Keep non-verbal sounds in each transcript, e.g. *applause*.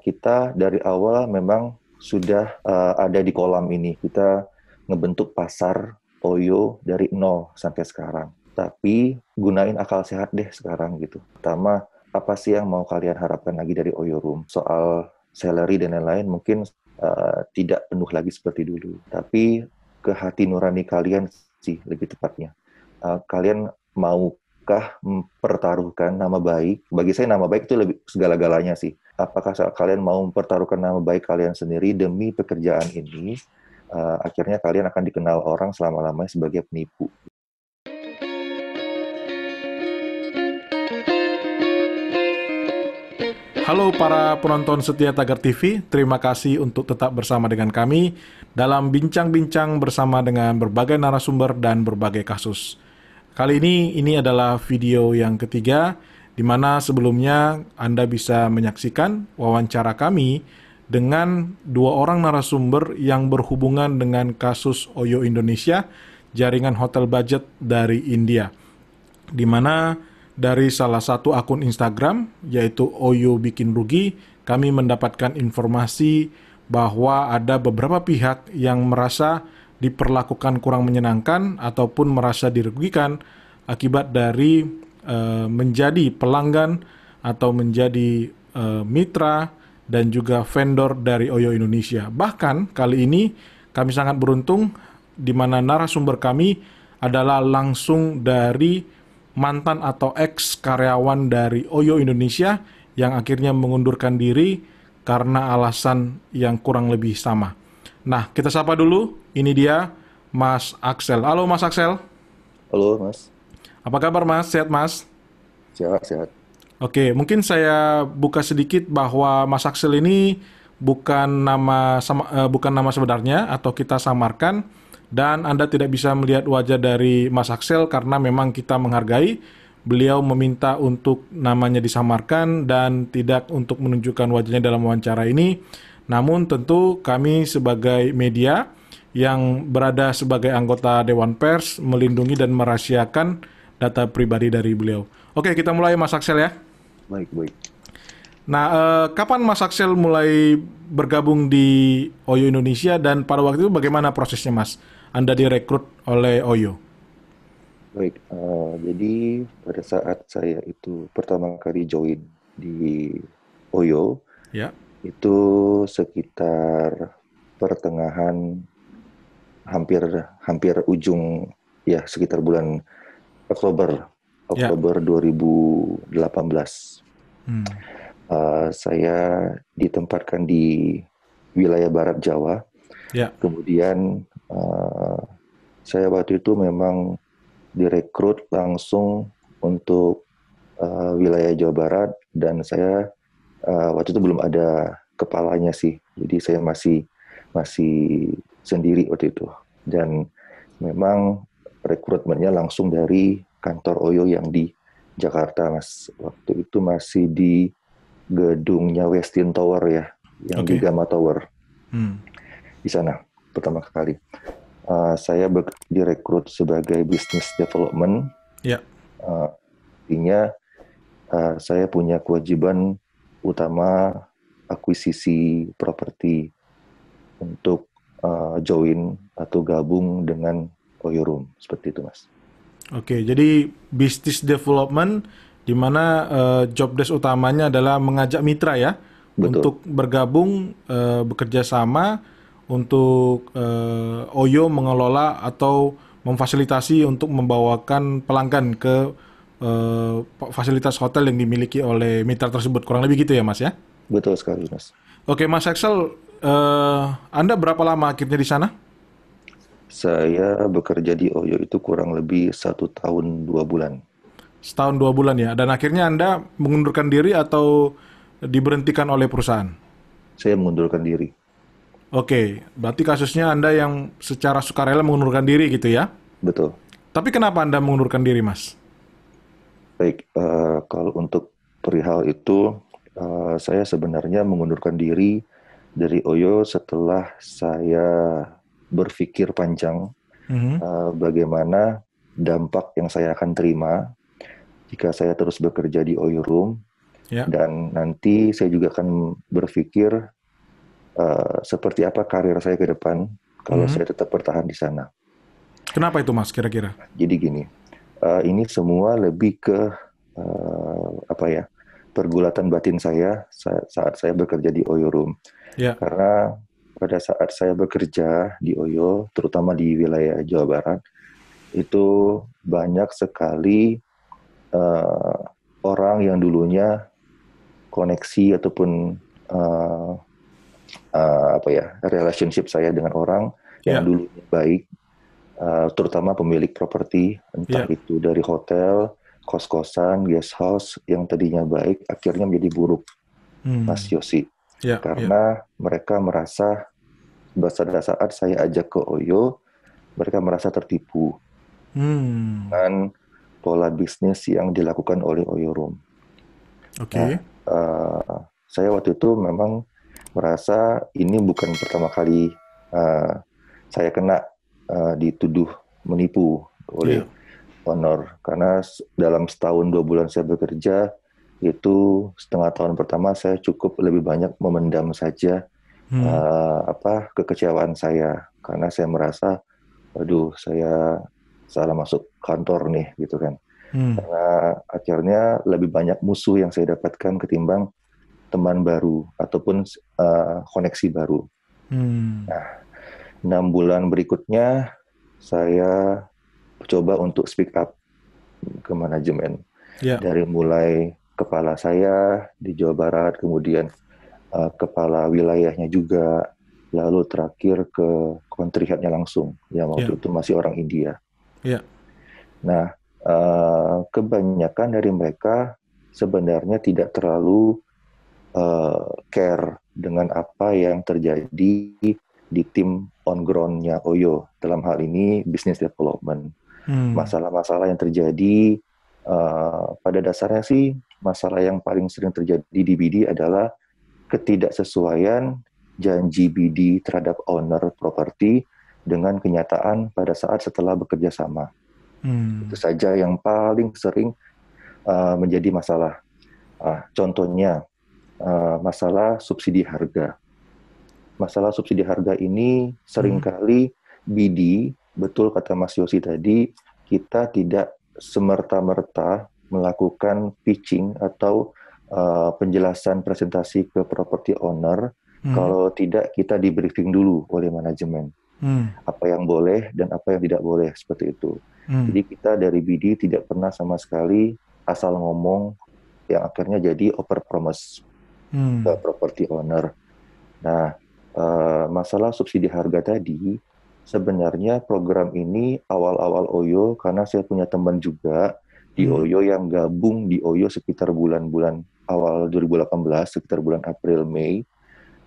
Kita dari awal memang sudah uh, ada di kolam ini. Kita ngebentuk pasar Oyo dari nol sampai sekarang. Tapi gunain akal sehat deh sekarang gitu. Pertama, apa sih yang mau kalian harapkan lagi dari Oyo Room? Soal salary dan lain-lain mungkin uh, tidak penuh lagi seperti dulu. Tapi ke hati nurani kalian sih lebih tepatnya. Uh, kalian mau apakah mempertaruhkan nama baik? Bagi saya nama baik itu lebih segala-galanya sih. Apakah kalian mau mempertaruhkan nama baik kalian sendiri demi pekerjaan ini? Uh, akhirnya kalian akan dikenal orang selama-lamanya sebagai penipu. Halo para penonton setia Tagar TV, terima kasih untuk tetap bersama dengan kami dalam bincang-bincang bersama dengan berbagai narasumber dan berbagai kasus. Kali ini ini adalah video yang ketiga di mana sebelumnya Anda bisa menyaksikan wawancara kami dengan dua orang narasumber yang berhubungan dengan kasus Oyo Indonesia, jaringan hotel budget dari India. Di mana dari salah satu akun Instagram yaitu Oyo Bikin Rugi, kami mendapatkan informasi bahwa ada beberapa pihak yang merasa diperlakukan kurang menyenangkan ataupun merasa dirugikan akibat dari uh, menjadi pelanggan atau menjadi uh, mitra dan juga vendor dari Oyo Indonesia. Bahkan kali ini kami sangat beruntung di mana narasumber kami adalah langsung dari mantan atau ex karyawan dari Oyo Indonesia yang akhirnya mengundurkan diri karena alasan yang kurang lebih sama. Nah, kita sapa dulu. Ini dia Mas Axel. Halo Mas Axel. Halo Mas. Apa kabar Mas? Sehat Mas? Sehat, sehat. Oke, mungkin saya buka sedikit bahwa Mas Axel ini bukan nama sama, uh, bukan nama sebenarnya atau kita samarkan dan Anda tidak bisa melihat wajah dari Mas Axel karena memang kita menghargai beliau meminta untuk namanya disamarkan dan tidak untuk menunjukkan wajahnya dalam wawancara ini namun tentu kami sebagai media yang berada sebagai anggota Dewan Pers melindungi dan merahasiakan data pribadi dari beliau. Oke, kita mulai Mas Aksel ya. Baik, baik. Nah, eh, kapan Mas Aksel mulai bergabung di OYO Indonesia dan pada waktu itu bagaimana prosesnya Mas? Anda direkrut oleh OYO? Baik, uh, jadi pada saat saya itu pertama kali join di OYO, ya itu sekitar pertengahan hampir hampir ujung ya sekitar bulan Oktober ya. Oktober yeah. 2018. Hmm. Uh, saya ditempatkan di wilayah barat Jawa. Yeah. Kemudian uh, saya waktu itu memang direkrut langsung untuk uh, wilayah Jawa Barat dan saya uh, waktu itu belum ada kepalanya sih jadi saya masih masih sendiri waktu itu dan memang rekrutmennya langsung dari kantor Oyo yang di Jakarta mas waktu itu masih di gedungnya Westin Tower ya yang okay. di Gamma Tower hmm. di sana pertama kali uh, saya direkrut sebagai business development yeah. Ya. uh, artinya uh, saya punya kewajiban utama akuisisi properti untuk uh, join atau gabung dengan Oyo seperti itu mas. Oke, jadi bisnis development di mana uh, job desk utamanya adalah mengajak mitra ya Betul. untuk bergabung uh, bekerja sama untuk uh, Oyo mengelola atau memfasilitasi untuk membawakan pelanggan ke uh, fasilitas hotel yang dimiliki oleh mitra tersebut kurang lebih gitu ya mas ya betul sekali mas oke mas Axel uh, eh, anda berapa lama akhirnya di sana saya bekerja di Oyo itu kurang lebih satu tahun dua bulan setahun dua bulan ya dan akhirnya anda mengundurkan diri atau diberhentikan oleh perusahaan saya mengundurkan diri Oke, berarti kasusnya Anda yang secara sukarela mengundurkan diri gitu ya? Betul. Tapi kenapa Anda mengundurkan diri, Mas? Baik, uh, kalau untuk perihal itu, uh, saya sebenarnya mengundurkan diri dari Oyo setelah saya berpikir panjang mm-hmm. uh, bagaimana dampak yang saya akan terima jika saya terus bekerja di Oyo Room yeah. dan nanti saya juga akan berpikir uh, seperti apa karir saya ke depan kalau mm-hmm. saya tetap bertahan di sana. Kenapa itu Mas kira-kira? Jadi gini, uh, ini semua lebih ke uh, apa ya pergulatan batin saya saat saya bekerja di Oyo Room. Ya. Karena pada saat saya bekerja di Oyo, terutama di wilayah Jawa Barat, itu banyak sekali uh, orang yang dulunya koneksi ataupun uh, uh, apa ya relationship saya dengan orang yeah. yang ya. dulu baik uh, terutama pemilik properti entah yeah. itu dari hotel, kos-kosan, guest house yang tadinya baik akhirnya menjadi buruk, hmm. Mas Yosi, yeah, karena yeah. mereka merasa pada saat saya ajak ke Oyo, mereka merasa tertipu hmm. dengan pola bisnis yang dilakukan oleh Oyo Room. Oke. Okay. Nah, uh, saya waktu itu memang merasa ini bukan pertama kali uh, saya kena uh, dituduh menipu oleh yeah. honor karena dalam setahun dua bulan saya bekerja itu setengah tahun pertama saya cukup lebih banyak memendam saja hmm. uh, apa kekecewaan saya karena saya merasa aduh saya salah masuk kantor nih gitu kan hmm. karena akhirnya lebih banyak musuh yang saya dapatkan ketimbang teman baru ataupun uh, koneksi baru hmm. nah enam bulan berikutnya saya coba untuk speak up ke manajemen yeah. dari mulai kepala saya di Jawa Barat kemudian uh, kepala wilayahnya juga lalu terakhir ke kontrihatnya langsung yang waktu yeah. itu masih orang India. Yeah. Nah uh, kebanyakan dari mereka sebenarnya tidak terlalu uh, care dengan apa yang terjadi di tim on ground-nya Oyo. Dalam hal ini business development. Hmm. Masalah-masalah hmm. yang terjadi uh, pada dasarnya sih masalah yang paling sering terjadi di BD adalah ketidaksesuaian janji BD terhadap owner properti dengan kenyataan pada saat setelah bekerja sama. Hmm. Itu saja yang paling sering uh, menjadi masalah. Uh, contohnya uh, masalah subsidi harga masalah subsidi harga ini seringkali hmm. BD, betul kata Mas Yosi tadi, kita tidak semerta-merta melakukan pitching atau uh, penjelasan presentasi ke property owner hmm. kalau tidak kita di briefing dulu oleh manajemen. Hmm. Apa yang boleh dan apa yang tidak boleh seperti itu. Hmm. Jadi kita dari BD tidak pernah sama sekali asal ngomong yang akhirnya jadi over promise hmm. ke property owner. Nah, Eh, masalah subsidi harga tadi, sebenarnya program ini awal-awal OYO karena saya punya teman juga di hmm. OYO yang gabung di OYO sekitar bulan-bulan awal 2018, sekitar bulan April Mei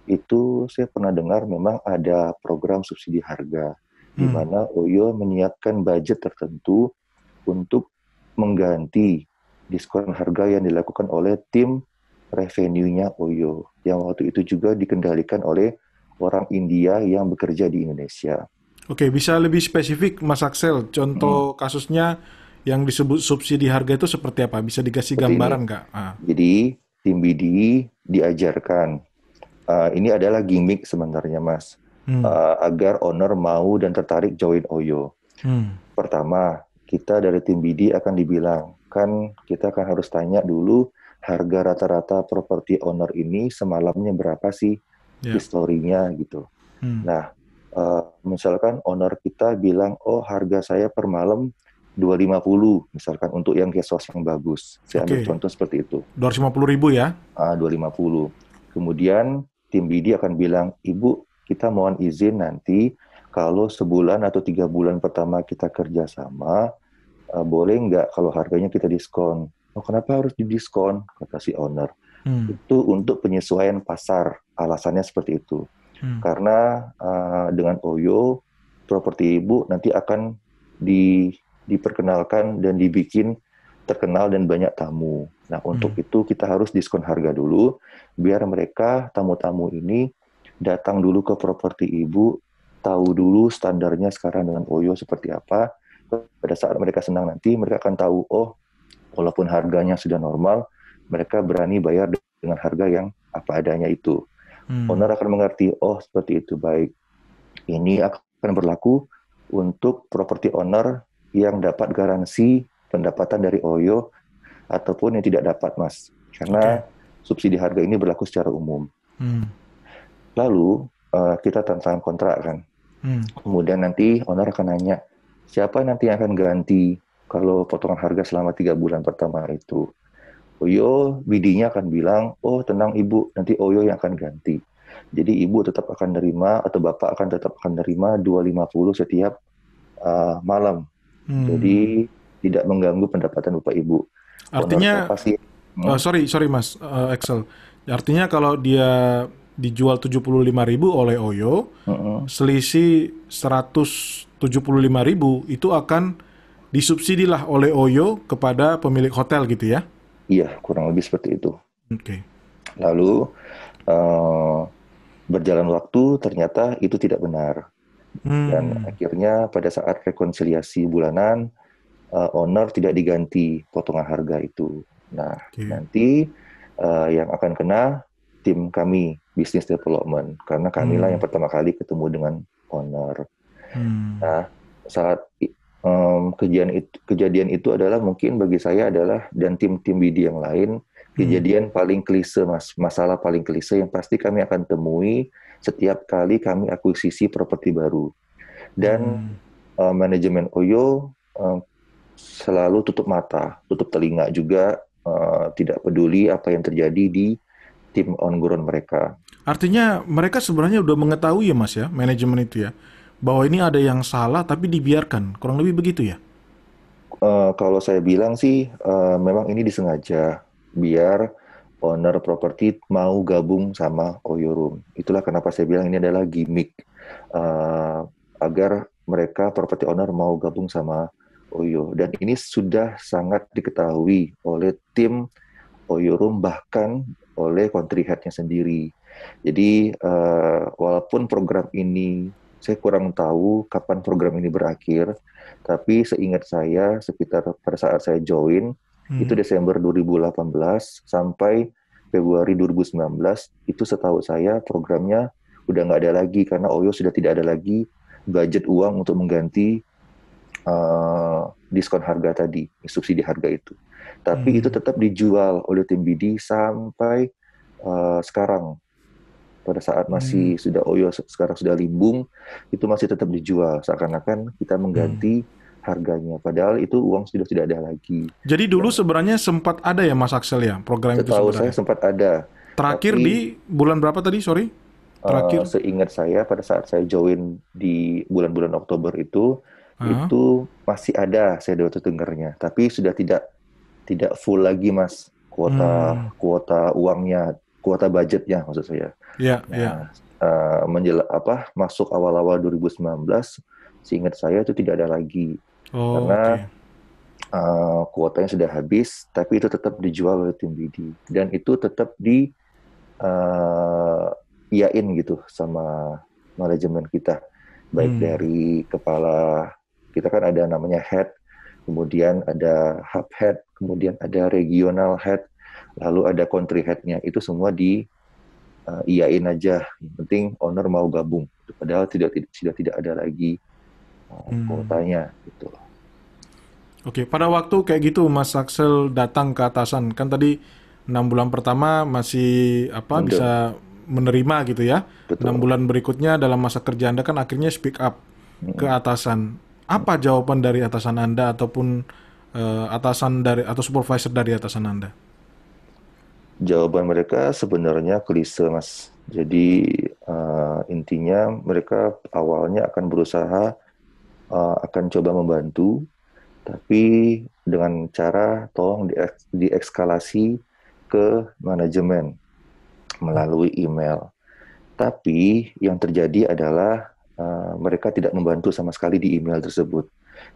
itu saya pernah dengar memang ada program subsidi harga hmm. di mana OYO menyiapkan budget tertentu untuk mengganti diskon harga yang dilakukan oleh tim revenue-nya OYO yang waktu itu juga dikendalikan oleh orang India yang bekerja di Indonesia. Oke, bisa lebih spesifik Mas Axel, contoh hmm. kasusnya yang disebut subsidi harga itu seperti apa? Bisa dikasih gambaran nggak? Ah. Jadi tim BD diajarkan, uh, ini adalah gimmick sebenarnya Mas, hmm. uh, agar owner mau dan tertarik join OYO. Hmm. Pertama, kita dari tim BD akan dibilang, kan kita akan harus tanya dulu harga rata-rata properti owner ini semalamnya berapa sih? yeah. historinya gitu. Hmm. Nah, uh, misalkan owner kita bilang, oh harga saya per malam 250 misalkan untuk yang kesos yang bagus. Saya okay. ambil contoh seperti itu. 250 ribu ya? Ah, 250. Kemudian tim BD akan bilang, Ibu, kita mohon izin nanti kalau sebulan atau tiga bulan pertama kita kerjasama, uh, boleh nggak kalau harganya kita diskon? Oh, kenapa harus didiskon? Kata si owner. Hmm. Itu untuk penyesuaian pasar alasannya seperti itu. Hmm. Karena uh, dengan OYO properti ibu nanti akan di, diperkenalkan dan dibikin terkenal dan banyak tamu. Nah, untuk hmm. itu kita harus diskon harga dulu biar mereka tamu-tamu ini datang dulu ke properti ibu, tahu dulu standarnya sekarang dengan OYO seperti apa. Pada saat mereka senang nanti mereka akan tahu oh walaupun harganya sudah normal, mereka berani bayar dengan harga yang apa adanya itu hmm. owner akan mengerti oh seperti itu baik ini akan berlaku untuk properti owner yang dapat garansi pendapatan dari OYO ataupun yang tidak dapat mas karena okay. subsidi harga ini berlaku secara umum hmm. lalu uh, kita tentang kontrak kan hmm. kemudian nanti owner akan nanya siapa nanti yang akan ganti kalau potongan harga selama tiga bulan pertama itu Oyo bidinya akan bilang, oh tenang ibu, nanti Oyo yang akan ganti. Jadi ibu tetap akan nerima atau bapak akan tetap akan nerima 250 setiap uh, malam. Hmm. Jadi tidak mengganggu pendapatan bapak ibu. Artinya, kasih, hmm. Oh, sorry sorry mas uh, Excel. Artinya kalau dia dijual 75.000 oleh Oyo, uh -uh. selisih 175.000 itu akan disubsidilah oleh Oyo kepada pemilik hotel gitu ya? Iya, kurang lebih seperti itu. Oke. Okay. Lalu uh, berjalan waktu ternyata itu tidak benar. Hmm. Dan akhirnya pada saat rekonsiliasi bulanan uh, owner tidak diganti potongan harga itu. Nah, okay. nanti uh, yang akan kena tim kami bisnis development karena kamilah hmm. yang pertama kali ketemu dengan owner. Hmm. Nah, saat um, kejadian itu kejadian itu adalah mungkin bagi saya adalah dan tim-tim BD yang lain hmm. kejadian hmm. paling klise mas masalah paling klise yang pasti kami akan temui setiap kali kami akuisisi properti baru dan hmm. uh, manajemen Oyo uh, selalu tutup mata tutup telinga juga uh, tidak peduli apa yang terjadi di tim on ground mereka artinya mereka sebenarnya sudah mengetahui ya mas ya manajemen itu ya bahwa ini ada yang salah tapi dibiarkan, kurang lebih begitu ya? Uh, kalau saya bilang sih, uh, memang ini disengaja biar owner properti mau gabung sama Oyo Room. Itulah kenapa saya bilang ini adalah gimmick uh, agar mereka properti owner mau gabung sama Oyo. Dan ini sudah sangat diketahui oleh tim Oyo Room bahkan oleh country headnya sendiri. Jadi uh, walaupun program ini saya kurang tahu kapan program ini berakhir, tapi seingat saya sekitar pada saat saya join hmm. itu Desember 2018 sampai Februari 2019 itu setahu saya programnya udah nggak ada lagi karena OYO sudah tidak ada lagi budget uang untuk mengganti uh, diskon harga tadi, subsidi harga itu. Tapi hmm. itu tetap dijual oleh tim BD sampai uh, sekarang pada saat masih hmm. sudah oyo oh iya, sekarang sudah limbung itu masih tetap dijual seakan-akan kita mengganti hmm. harganya padahal itu uang sudah tidak ada lagi. Jadi dulu ya. sebenarnya sempat ada ya Mas Axel ya program Setahu itu sebenarnya. saya sempat ada. Terakhir Tapi, di bulan berapa tadi? Sorry. Eh, Terakhir. Uh, seingat saya pada saat saya join di bulan-bulan Oktober itu uh-huh. itu masih ada saya dapat dengarnya tapi sudah tidak tidak full lagi Mas kuota hmm. kuota uangnya kuota budgetnya maksud saya. Iya, yeah, Nah, yeah. Ya. Uh, apa masuk awal-awal 2019 seingat saya itu tidak ada lagi. Oh, Karena okay. uh, eh, kuotanya sudah habis tapi itu tetap dijual oleh tim BD dan itu tetap di uh, iain gitu sama manajemen kita baik hmm. dari kepala kita kan ada namanya head kemudian ada hub head kemudian ada regional head lalu ada country headnya itu semua di uh, eh, iain aja yang penting owner mau gabung padahal tidak tidak sudah tidak ada lagi uh, hmm. gitu Oke, okay. pada waktu kayak gitu Mas Axel datang ke atasan kan tadi enam bulan pertama masih apa bisa menerima gitu ya. Enam bulan berikutnya dalam masa kerja Anda kan akhirnya speak up hmm. ke atasan. Apa jawaban dari atasan Anda ataupun uh, atasan dari atau supervisor dari atasan Anda? jawaban mereka sebenarnya klise mas jadi uh, intinya mereka awalnya akan berusaha uh, akan coba membantu tapi dengan cara tolong diekskalasi ke manajemen melalui email tapi yang terjadi adalah uh, mereka tidak membantu sama sekali di email tersebut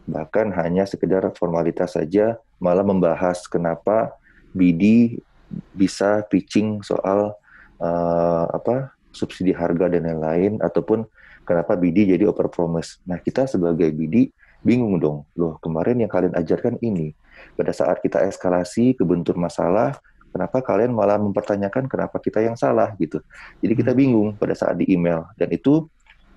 bahkan hanya sekedar formalitas saja malah membahas kenapa BD bisa pitching soal uh, apa subsidi harga dan lain-lain ataupun kenapa BD jadi over promise. Nah, kita sebagai BD bingung dong. Loh, kemarin yang kalian ajarkan ini. Pada saat kita eskalasi kebentur masalah, kenapa kalian malah mempertanyakan kenapa kita yang salah gitu. Jadi kita hmm. bingung pada saat di email dan itu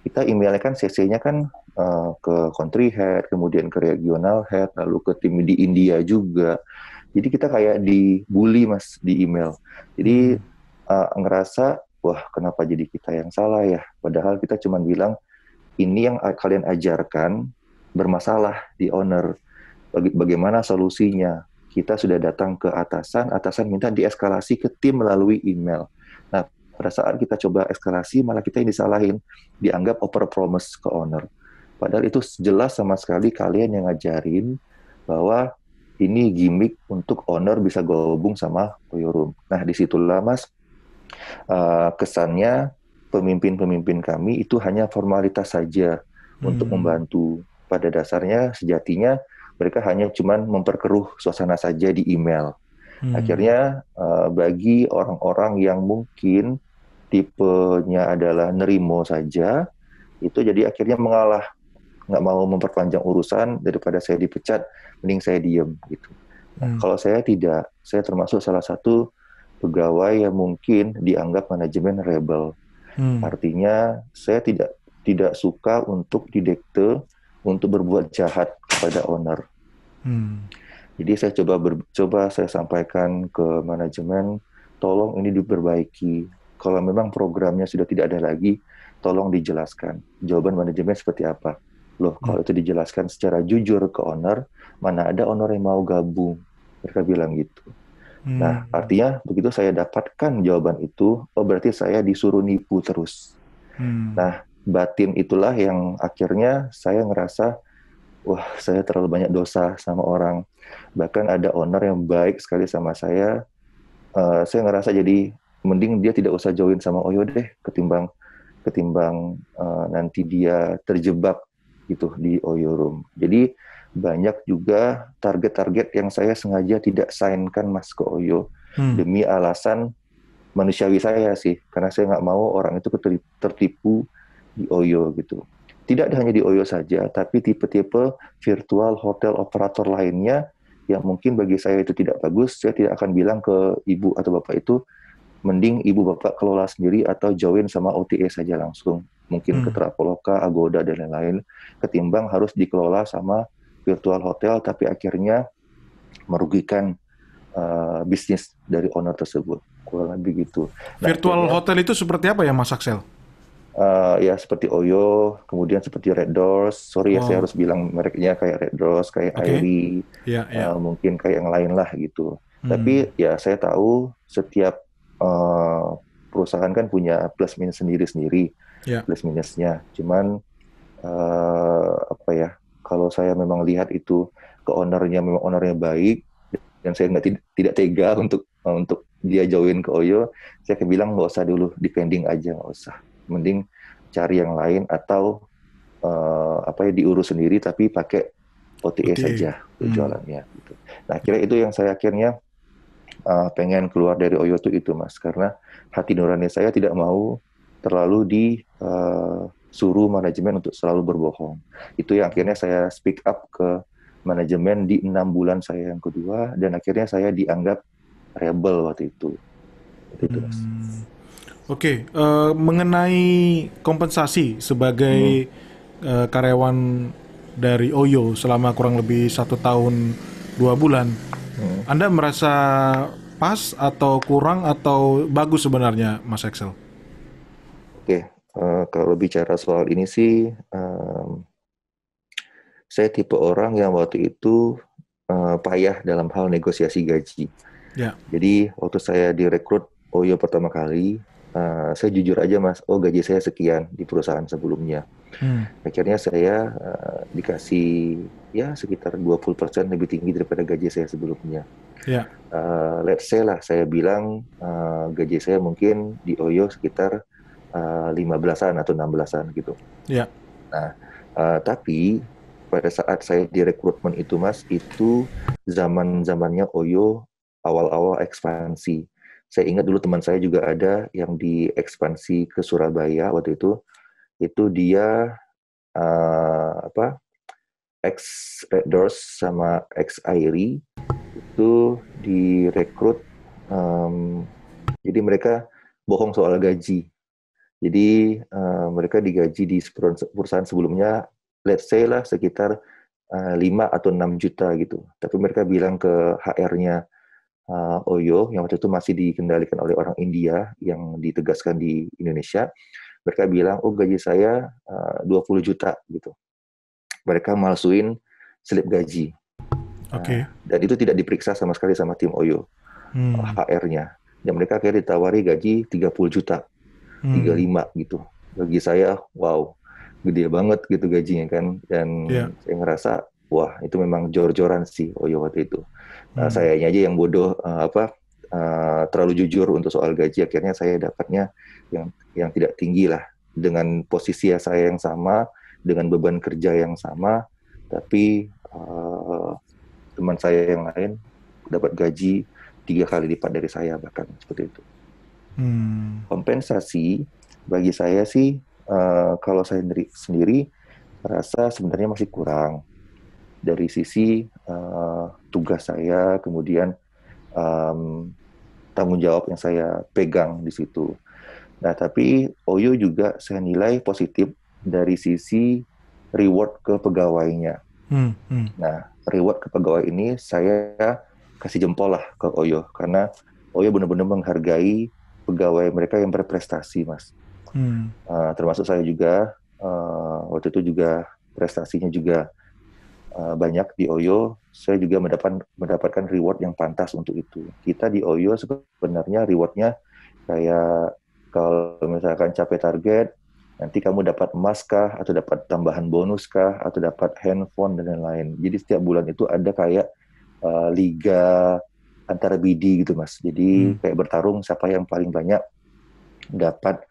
kita emailnya kan CC-nya kan uh, ke country head, kemudian ke regional head, lalu ke tim di India juga. Jadi kita kayak dibully mas di email. Jadi uh, ngerasa wah kenapa jadi kita yang salah ya? Padahal kita cuma bilang ini yang kalian ajarkan bermasalah di owner. Bagaimana solusinya? Kita sudah datang ke atasan, atasan minta dieskalasi ke tim melalui email. Nah, pada saat kita coba eskalasi malah kita yang disalahin, dianggap over promise ke owner. Padahal itu jelas sama sekali kalian yang ngajarin bahwa ini gimmick untuk owner bisa gabung sama Room. Nah, disitulah Mas eh, kesannya pemimpin-pemimpin kami itu hanya formalitas saja hmm. untuk membantu. Pada dasarnya sejatinya mereka hanya cuman memperkeruh suasana saja di email. Hmm. Akhirnya eh, bagi orang-orang yang mungkin tipenya adalah nerimo saja, itu jadi akhirnya mengalah nggak mau memperpanjang urusan daripada saya dipecat mending saya diem gitu hmm. kalau saya tidak saya termasuk salah satu pegawai yang mungkin dianggap manajemen rebel hmm. artinya saya tidak tidak suka untuk didekte untuk berbuat jahat kepada owner hmm. jadi saya coba ber, coba saya sampaikan ke manajemen tolong ini diperbaiki kalau memang programnya sudah tidak ada lagi tolong dijelaskan jawaban manajemen seperti apa. Loh, kalau hmm. itu dijelaskan secara jujur ke owner, mana ada owner yang mau gabung? Mereka bilang gitu. Nah, hmm. Nah, artinya begitu saya dapatkan jawaban itu, oh berarti saya disuruh nipu terus. Hmm. Nah, batin itulah yang akhirnya saya ngerasa, wah saya terlalu banyak dosa sama orang. Bahkan ada owner yang baik sekali sama saya, uh, saya ngerasa jadi mending dia tidak usah join sama Oyo deh, ketimbang ketimbang uh, nanti dia terjebak gitu di Oyo Room. Jadi banyak juga target-target yang saya sengaja tidak sainkan mas ke Oyo hmm. demi alasan manusiawi saya sih, karena saya nggak mau orang itu tertipu di Oyo gitu. Tidak hanya di Oyo saja, tapi tipe-tipe virtual hotel operator lainnya yang mungkin bagi saya itu tidak bagus, saya tidak akan bilang ke ibu atau bapak itu, mending ibu bapak kelola sendiri atau join sama OTA e saja langsung mungkin hmm. ke Traveloka, Agoda dan lain-lain ketimbang harus dikelola sama virtual hotel tapi akhirnya merugikan uh, bisnis dari owner tersebut kurang lebih gitu. Nah, virtual akhirnya, hotel itu seperti apa ya Mas Axel? Uh, eh, ya seperti Oyo, kemudian seperti Red Doors. Sorry oh. ya saya oh. harus bilang mereknya kayak Red Doors, kayak okay. Airy, yeah, ya, ya. yeah. Uh, mungkin kayak yang lain lah gitu. Hmm. Tapi ya saya tahu setiap uh, perusahaan kan punya plus minus sendiri-sendiri yeah. plus minusnya. Cuman uh, apa ya? Kalau saya memang lihat itu ke ownernya memang ownernya baik dan saya nggak tidak tega untuk eh, untuk dia jauhin ke Oyo, saya akan bilang nggak usah dulu depending aja nggak usah. Mending cari yang lain atau uh, apa ya diurus sendiri tapi pakai OTA, saja hmm. Gitu. Nah, kira itu yang saya akhirnya uh, pengen keluar dari Oyo itu itu mas karena hati nurani saya tidak mau terlalu di eh, suruh manajemen untuk selalu berbohong. Itu yang akhirnya saya speak up ke manajemen di enam bulan saya yang kedua dan akhirnya saya dianggap rebel waktu itu. Itu hmm. Oke, okay. uh, eh, mengenai kompensasi sebagai hmm. uh, karyawan dari Oyo selama kurang lebih satu tahun dua bulan, hmm. Anda merasa pas atau kurang atau bagus sebenarnya, Mas Excel? Eh, kalau bicara soal ini sih, um, saya tipe orang yang waktu itu uh, payah dalam hal negosiasi gaji. Yeah. Jadi waktu saya direkrut OYO oh iya pertama kali, uh, saya jujur aja mas, oh gaji saya sekian di perusahaan sebelumnya. Hmm. Akhirnya saya uh, dikasih ya sekitar 20% lebih tinggi daripada gaji saya sebelumnya. Yeah. Ya. Uh, let's say lah, saya bilang uh, gaji saya mungkin di OYO sekitar Eh, lima 15 belasan atau enam an gitu. Yeah. Nah, uh, tapi pada saat saya di rekrutmen itu mas itu zaman zamannya Oyo awal-awal ekspansi. Saya ingat dulu teman saya juga ada yang di ekspansi ke Surabaya waktu itu. Itu dia uh, apa? Ex Red Doors sama ex Airi itu direkrut. Um, jadi mereka bohong soal gaji. Jadi uh, mereka digaji di perusahaan sebelumnya, let's say lah sekitar uh, eh, 5 atau 6 juta gitu. Tapi mereka bilang ke HR-nya uh, eh, Oyo, yang waktu itu masih dikendalikan oleh orang India, yang ditegaskan di Indonesia, mereka bilang, oh gaji saya uh, 20 juta gitu. Mereka malsuin slip gaji. Oke. Okay. Nah, dan itu tidak diperiksa sama sekali sama tim Oyo, hmm. HR-nya. Dan mereka akhirnya ditawari gaji 30 juta hmm. lima gitu bagi saya wow gede banget gitu gajinya kan dan yeah. saya ngerasa wah itu memang jor-joran sih Oyo oh iya, waktu itu nah hmm. aja yang bodoh uh, apa uh, terlalu jujur untuk soal gaji akhirnya saya dapatnya yang yang tidak tinggi lah dengan posisi saya yang sama dengan beban kerja yang sama tapi uh, teman saya yang lain dapat gaji tiga kali lipat dari saya bahkan seperti itu Hmm. Kompensasi bagi saya sih uh, kalau saya sendiri, sendiri rasa sebenarnya masih kurang dari sisi uh, tugas saya, kemudian um, tanggung jawab yang saya pegang di situ. Nah, tapi OYO juga saya nilai positif dari sisi reward ke pegawainya. Hmm, hmm. Nah, reward ke pegawai ini saya kasih jempol lah ke OYO karena OYO benar-benar menghargai pegawai mereka yang berprestasi, Mas. Hmm. Uh, termasuk saya juga uh, waktu itu juga prestasinya juga uh, banyak di Oyo. Saya juga mendapat mendapatkan reward yang pantas untuk itu. Kita di Oyo sebenarnya rewardnya kayak kalau misalkan capai target nanti kamu dapat emas kah atau dapat tambahan bonus kah atau dapat handphone dan lain-lain. Jadi setiap bulan itu ada kayak uh, liga antara bidi gitu mas. Jadi hmm. kayak bertarung siapa yang paling banyak dapat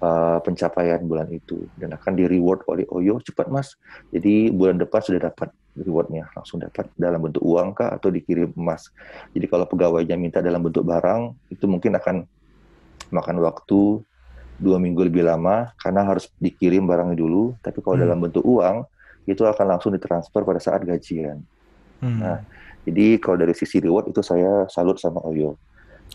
uh, pencapaian bulan itu dan akan di reward oleh Oyo cepat mas. Jadi bulan depan sudah dapat rewardnya langsung dapat dalam bentuk uang kah atau dikirim emas. Jadi kalau pegawainya minta dalam bentuk barang itu mungkin akan makan waktu dua minggu lebih lama karena harus dikirim barangnya dulu. Tapi kalau hmm. dalam bentuk uang itu akan langsung ditransfer pada saat gajian. Hmm. Nah, jadi kalau dari sisi reward itu saya salut sama Oyo.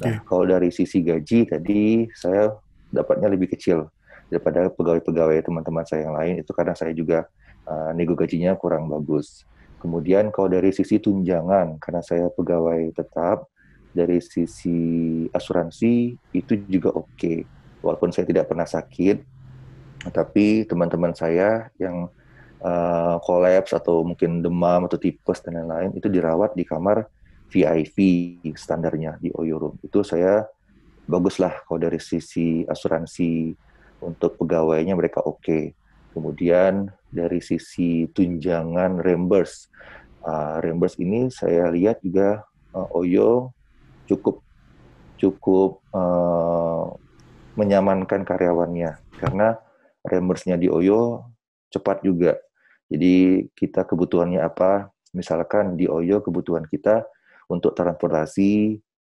Nah, okay. Iya. kalau dari sisi gaji tadi saya dapatnya lebih kecil daripada pegawai-pegawai teman-teman saya yang lain itu karena saya juga uh, nego gajinya kurang bagus. Kemudian kalau dari sisi tunjangan karena saya pegawai tetap dari sisi asuransi itu juga oke. Okay. Walaupun saya tidak pernah sakit, tapi teman-teman saya yang uh, eh, kolaps atau mungkin demam atau tipes dan lain-lain itu dirawat di kamar VIP standarnya di OYO Room. Itu saya baguslah kalau dari sisi asuransi untuk pegawainya mereka oke. Okay. Kemudian dari sisi tunjangan reimburse, uh, reimburse ini saya lihat juga uh, Oyo cukup cukup uh, menyamankan karyawannya karena reimburse-nya di Oyo cepat juga jadi kita kebutuhannya apa? Misalkan di OYO kebutuhan kita untuk transportasi,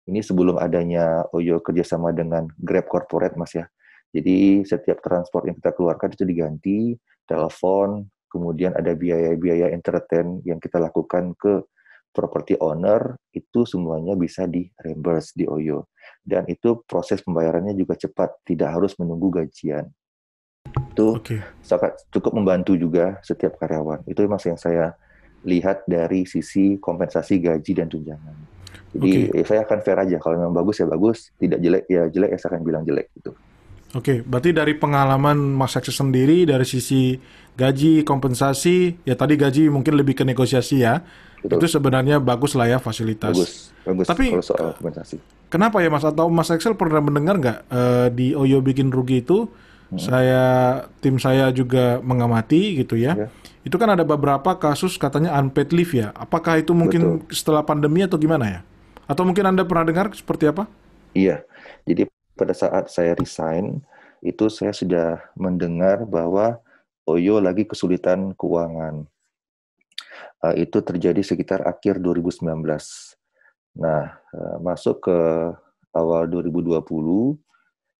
ini sebelum adanya OYO kerjasama dengan Grab Corporate, Mas ya. Jadi setiap transport yang kita keluarkan itu diganti, telepon, kemudian ada biaya-biaya entertain yang kita lakukan ke property owner, itu semuanya bisa di reimburse di OYO. Dan itu proses pembayarannya juga cepat, tidak harus menunggu gajian itu okay. sangat cukup membantu juga setiap karyawan. Itu mas yang saya lihat dari sisi kompensasi gaji dan tunjangan. Jadi okay. Ya, saya akan fair aja kalau memang bagus ya bagus, tidak jelek ya jelek ya saya akan bilang jelek gitu. Oke, okay, berarti dari pengalaman Mas Akses sendiri dari sisi gaji, kompensasi, ya tadi gaji mungkin lebih ke negosiasi ya. Betul. Itu sebenarnya bagus lah ya fasilitas. Bagus, bagus. Tapi kalau soal kompensasi. Kenapa ya Mas atau Mas Excel pernah mendengar nggak uh, di Oyo bikin rugi itu hmm. saya tim saya juga mengamati gitu ya. Yeah. Itu kan ada beberapa kasus katanya unpaid leave ya. Apakah itu mungkin Betul. setelah pandemi atau gimana ya? Atau mungkin Anda pernah dengar seperti apa? Iya. Jadi pada saat saya resign itu saya sudah mendengar bahwa Oyo lagi kesulitan keuangan. Uh, itu terjadi sekitar akhir 2019. Nah, uh, masuk ke awal 2020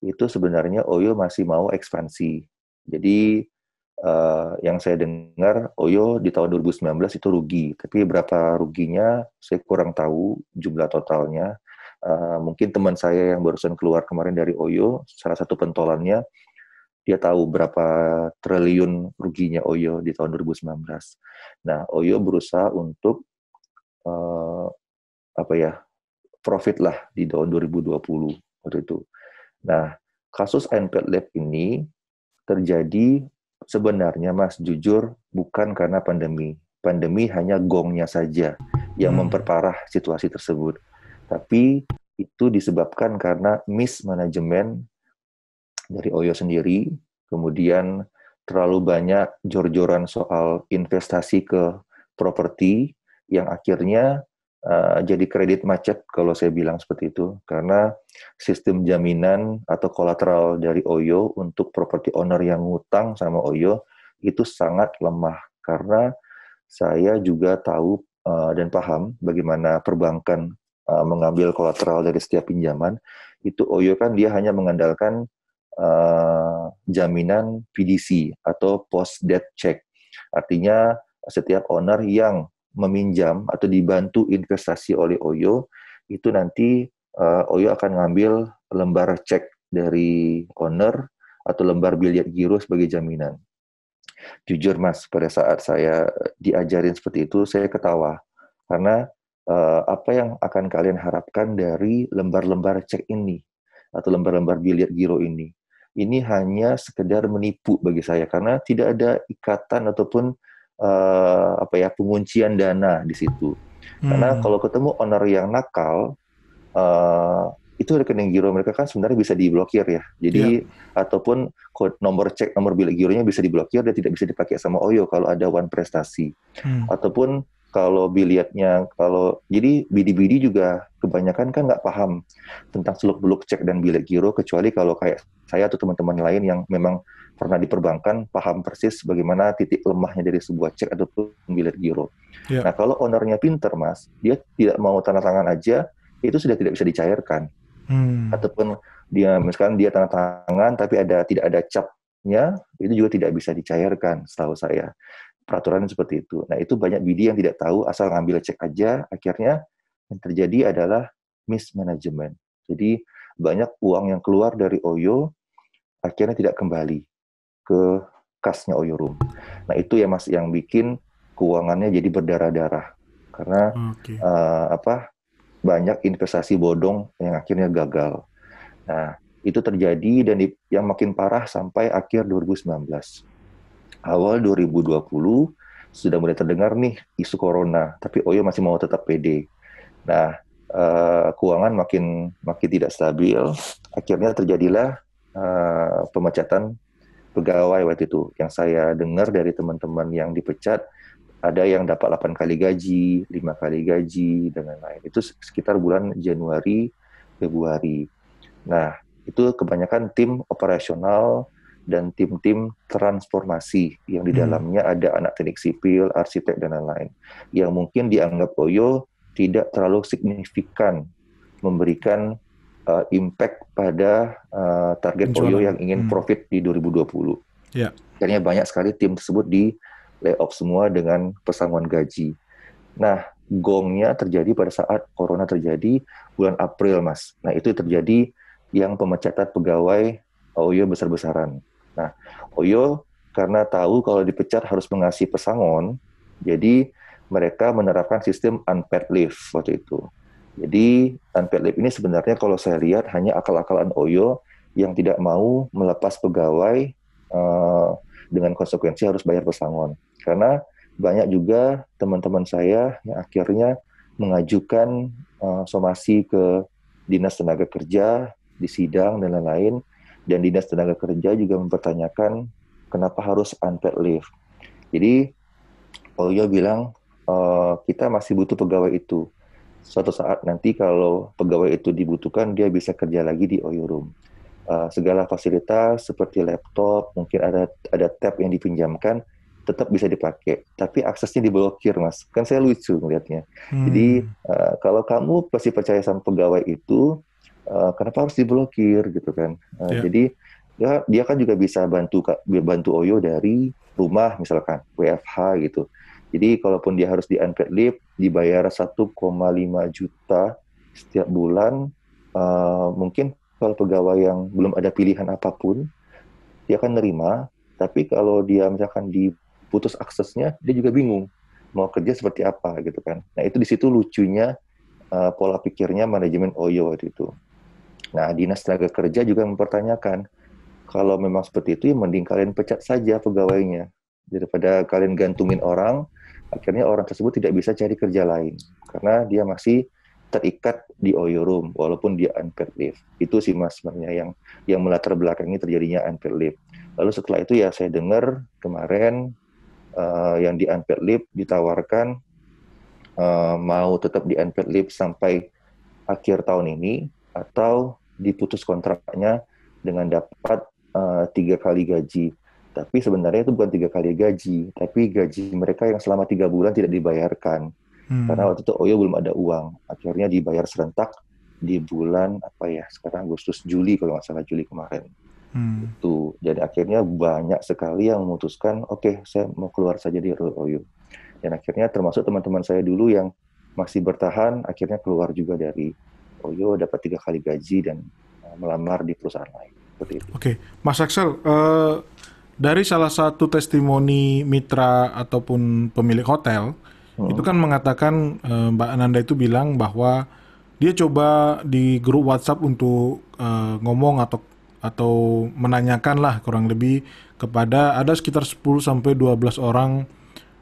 itu sebenarnya Oyo masih mau ekspansi. Jadi uh, yang saya dengar Oyo di tahun 2019 itu rugi, tapi berapa ruginya saya kurang tahu jumlah totalnya. Uh, mungkin teman saya yang barusan keluar kemarin dari Oyo, salah satu pentolannya dia tahu berapa triliun ruginya Oyo di tahun 2019. Nah, Oyo berusaha untuk uh, apa ya profit lah di tahun 2020 waktu itu. Nah, kasus NPL Lab ini terjadi sebenarnya Mas jujur bukan karena pandemi. Pandemi hanya gongnya saja yang hmm. memperparah situasi tersebut. Tapi itu disebabkan karena mismanagement dari Oyo sendiri, kemudian terlalu banyak jor-joran soal investasi ke properti yang akhirnya Eh, jadi kredit macet kalau saya bilang seperti itu karena sistem jaminan atau kolateral dari OYO untuk properti owner yang ngutang sama OYO itu sangat lemah karena saya juga tahu uh, dan paham bagaimana perbankan uh, mengambil kolateral dari setiap pinjaman itu OYO kan dia hanya mengandalkan uh, jaminan PDC atau post debt check artinya setiap owner yang meminjam atau dibantu investasi oleh OYO, itu nanti uh, OYO akan ngambil lembar cek dari owner atau lembar biliar giro sebagai jaminan. Jujur Mas, pada saat saya diajarin seperti itu, saya ketawa. Karena uh, apa yang akan kalian harapkan dari lembar-lembar cek ini atau lembar-lembar biliar giro ini. Ini hanya sekedar menipu bagi saya karena tidak ada ikatan ataupun uh, apa ya penguncian dana di situ. Karena hmm. kalau ketemu owner yang nakal, uh, itu rekening giro mereka kan sebenarnya bisa diblokir ya. Jadi yeah. ataupun code nomor cek nomor bilik gironya bisa diblokir dan tidak bisa dipakai sama Oyo kalau ada one prestasi. Hmm. Ataupun kalau biliatnya kalau jadi bidi-bidi juga kebanyakan kan nggak paham tentang seluk beluk cek dan bilik giro kecuali kalau kayak saya atau teman-teman lain yang memang pernah di perbankan paham persis bagaimana titik lemahnya dari sebuah cek ataupun pembilet giro. Yeah. Nah kalau ownernya pinter mas, dia tidak mau tanda tangan aja, itu sudah tidak bisa dicairkan. Hmm. Ataupun dia misalkan dia tanda tangan tapi ada tidak ada capnya, itu juga tidak bisa dicairkan setahu saya. Peraturan seperti itu. Nah itu banyak bidi yang tidak tahu asal ngambil cek aja, akhirnya yang terjadi adalah mismanagement. Jadi banyak uang yang keluar dari OYO akhirnya tidak kembali ke kasnya Oyurum. Nah itu ya mas yang bikin keuangannya jadi berdarah-darah karena okay. uh, eh, apa banyak investasi bodong yang akhirnya gagal. Nah itu terjadi dan di, yang makin parah sampai akhir 2019. Awal 2020 sudah mulai terdengar nih isu corona, tapi Oyo masih mau tetap pede. Nah, uh, keuangan makin makin tidak stabil. Akhirnya terjadilah uh, pemecatan pegawai waktu itu yang saya dengar dari teman-teman yang dipecat ada yang dapat 8 kali gaji, 5 kali gaji dan lain-lain. Itu sekitar bulan Januari, Februari. Nah, itu kebanyakan tim operasional dan tim-tim transformasi yang di hmm. dalamnya hmm. ada anak teknik sipil, arsitek dan lain-lain yang mungkin dianggap Oyo tidak terlalu signifikan memberikan uh, impact pada uh, target Oyo yang ingin hmm. profit di 2020. Yeah. Akhirnya banyak sekali tim tersebut di layoff semua dengan pesangon gaji. Nah, gongnya terjadi pada saat corona terjadi bulan April, Mas. Nah, itu terjadi yang pemecatan pegawai Oyo besar-besaran. Nah, Oyo karena tahu kalau dipecat harus mengasih pesangon, jadi mereka menerapkan sistem unpaid leave waktu itu. Jadi unpaid leave ini sebenarnya kalau saya lihat hanya akal-akalan OYO yang tidak mau melepas pegawai uh, dengan konsekuensi harus bayar pesangon. Karena banyak juga teman-teman saya yang akhirnya mengajukan uh, somasi ke dinas tenaga kerja di sidang dan lain-lain dan dinas tenaga kerja juga mempertanyakan kenapa harus unpaid leave. Jadi Oyo bilang e, kita masih butuh pegawai itu suatu saat nanti kalau pegawai itu dibutuhkan dia bisa kerja lagi di OYO Room. Uh, segala fasilitas seperti laptop, mungkin ada ada tab yang dipinjamkan tetap bisa dipakai, tapi aksesnya diblokir, mas. Kan saya lucu melihatnya. Hmm. Jadi uh, kalau kamu pasti percaya sama pegawai itu, uh, kenapa harus diblokir gitu kan? Uh, yeah. Jadi ya, dia kan juga bisa bantu bantu Oyo dari rumah misalkan WFH gitu. Jadi kalaupun dia harus di unpaid leave, dibayar 1,5 juta setiap bulan, uh, mungkin kalau pegawai yang belum ada pilihan apapun, dia akan nerima, tapi kalau dia misalkan diputus aksesnya, dia juga bingung mau kerja seperti apa gitu kan. Nah itu di situ lucunya uh, pola pikirnya manajemen OYO waktu itu. Nah dinas tenaga kerja juga mempertanyakan kalau memang seperti itu ya mending kalian pecat saja pegawainya daripada kalian gantungin orang akhirnya orang tersebut tidak bisa cari kerja lain karena dia masih terikat di OYO room walaupun dia unpaid leave. Itu sih mas sebenarnya yang yang melatar belakangi terjadinya unpaid leave. Lalu setelah itu ya saya dengar kemarin uh, yang di unpaid leave ditawarkan uh, mau tetap di unpaid leave sampai akhir tahun ini atau diputus kontraknya dengan dapat eh, tiga kali gaji tapi sebenarnya itu bukan tiga kali gaji, tapi gaji mereka yang selama tiga bulan tidak dibayarkan. Hmm. Karena waktu itu Oyo oh ya, belum ada uang. Akhirnya dibayar serentak di bulan apa ya, sekarang Agustus, Juli kalau nggak salah, Juli kemarin. Hmm. Itu. Jadi akhirnya banyak sekali yang memutuskan, oke okay, saya mau keluar saja di Oyo. Dan akhirnya termasuk teman-teman saya dulu yang masih bertahan, akhirnya keluar juga dari Oyo, dapat tiga kali gaji dan eh, melamar di perusahaan lain. Oke, okay. Mas Axel, uh, eh, dari salah satu testimoni mitra ataupun pemilik hotel hmm. itu kan mengatakan uh, Mbak Ananda itu bilang bahwa dia coba di grup WhatsApp untuk uh, ngomong atau atau menanyakan lah kurang lebih kepada ada sekitar 10 sampai 12 orang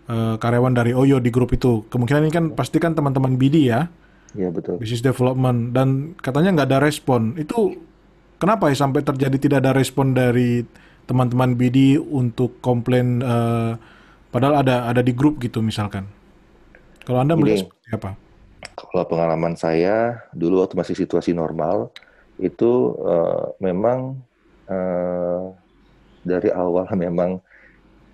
uh, karyawan dari Oyo di grup itu. Kemungkinan ini kan pastikan teman-teman BD ya. Iya betul. Business development dan katanya nggak ada respon. Itu kenapa ya sampai terjadi tidak ada respon dari teman-teman BD untuk komplain uh, padahal ada ada di grup gitu misalkan. Kalau Anda melihat seperti apa? Kalau pengalaman saya dulu waktu masih situasi normal itu uh, memang uh, dari awal *laughs* memang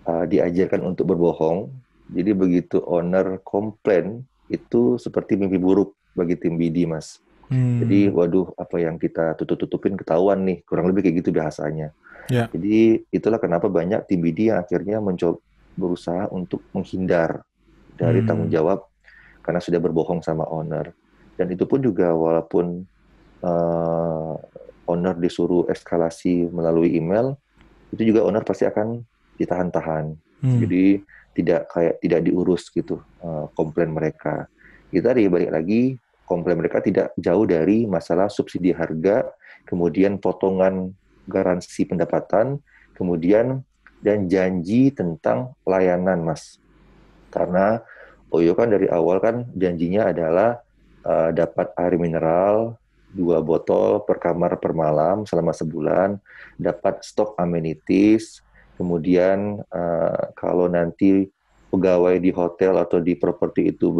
uh, diajarkan untuk berbohong. Jadi begitu owner komplain itu seperti mimpi buruk bagi tim BD, Mas. Hmm. Jadi waduh apa yang kita tutup-tutupin ketahuan nih, kurang lebih kayak gitu bahasanya. Yeah. Jadi itulah kenapa banyak TBD yang akhirnya mencoba berusaha untuk menghindar dari hmm. tanggung jawab karena sudah berbohong sama owner. Dan itu pun juga walaupun uh, owner disuruh eskalasi melalui email, itu juga owner pasti akan ditahan-tahan. Hmm. Jadi tidak kayak tidak diurus gitu uh, komplain mereka. Kita tadi balik lagi komplain mereka tidak jauh dari masalah subsidi harga, kemudian potongan garansi pendapatan, kemudian dan janji tentang layanan, Mas. Karena Oyo kan dari awal kan janjinya adalah uh, dapat air mineral dua botol per kamar per malam selama sebulan, dapat stok amenities, kemudian uh, kalau nanti pegawai di hotel atau di properti itu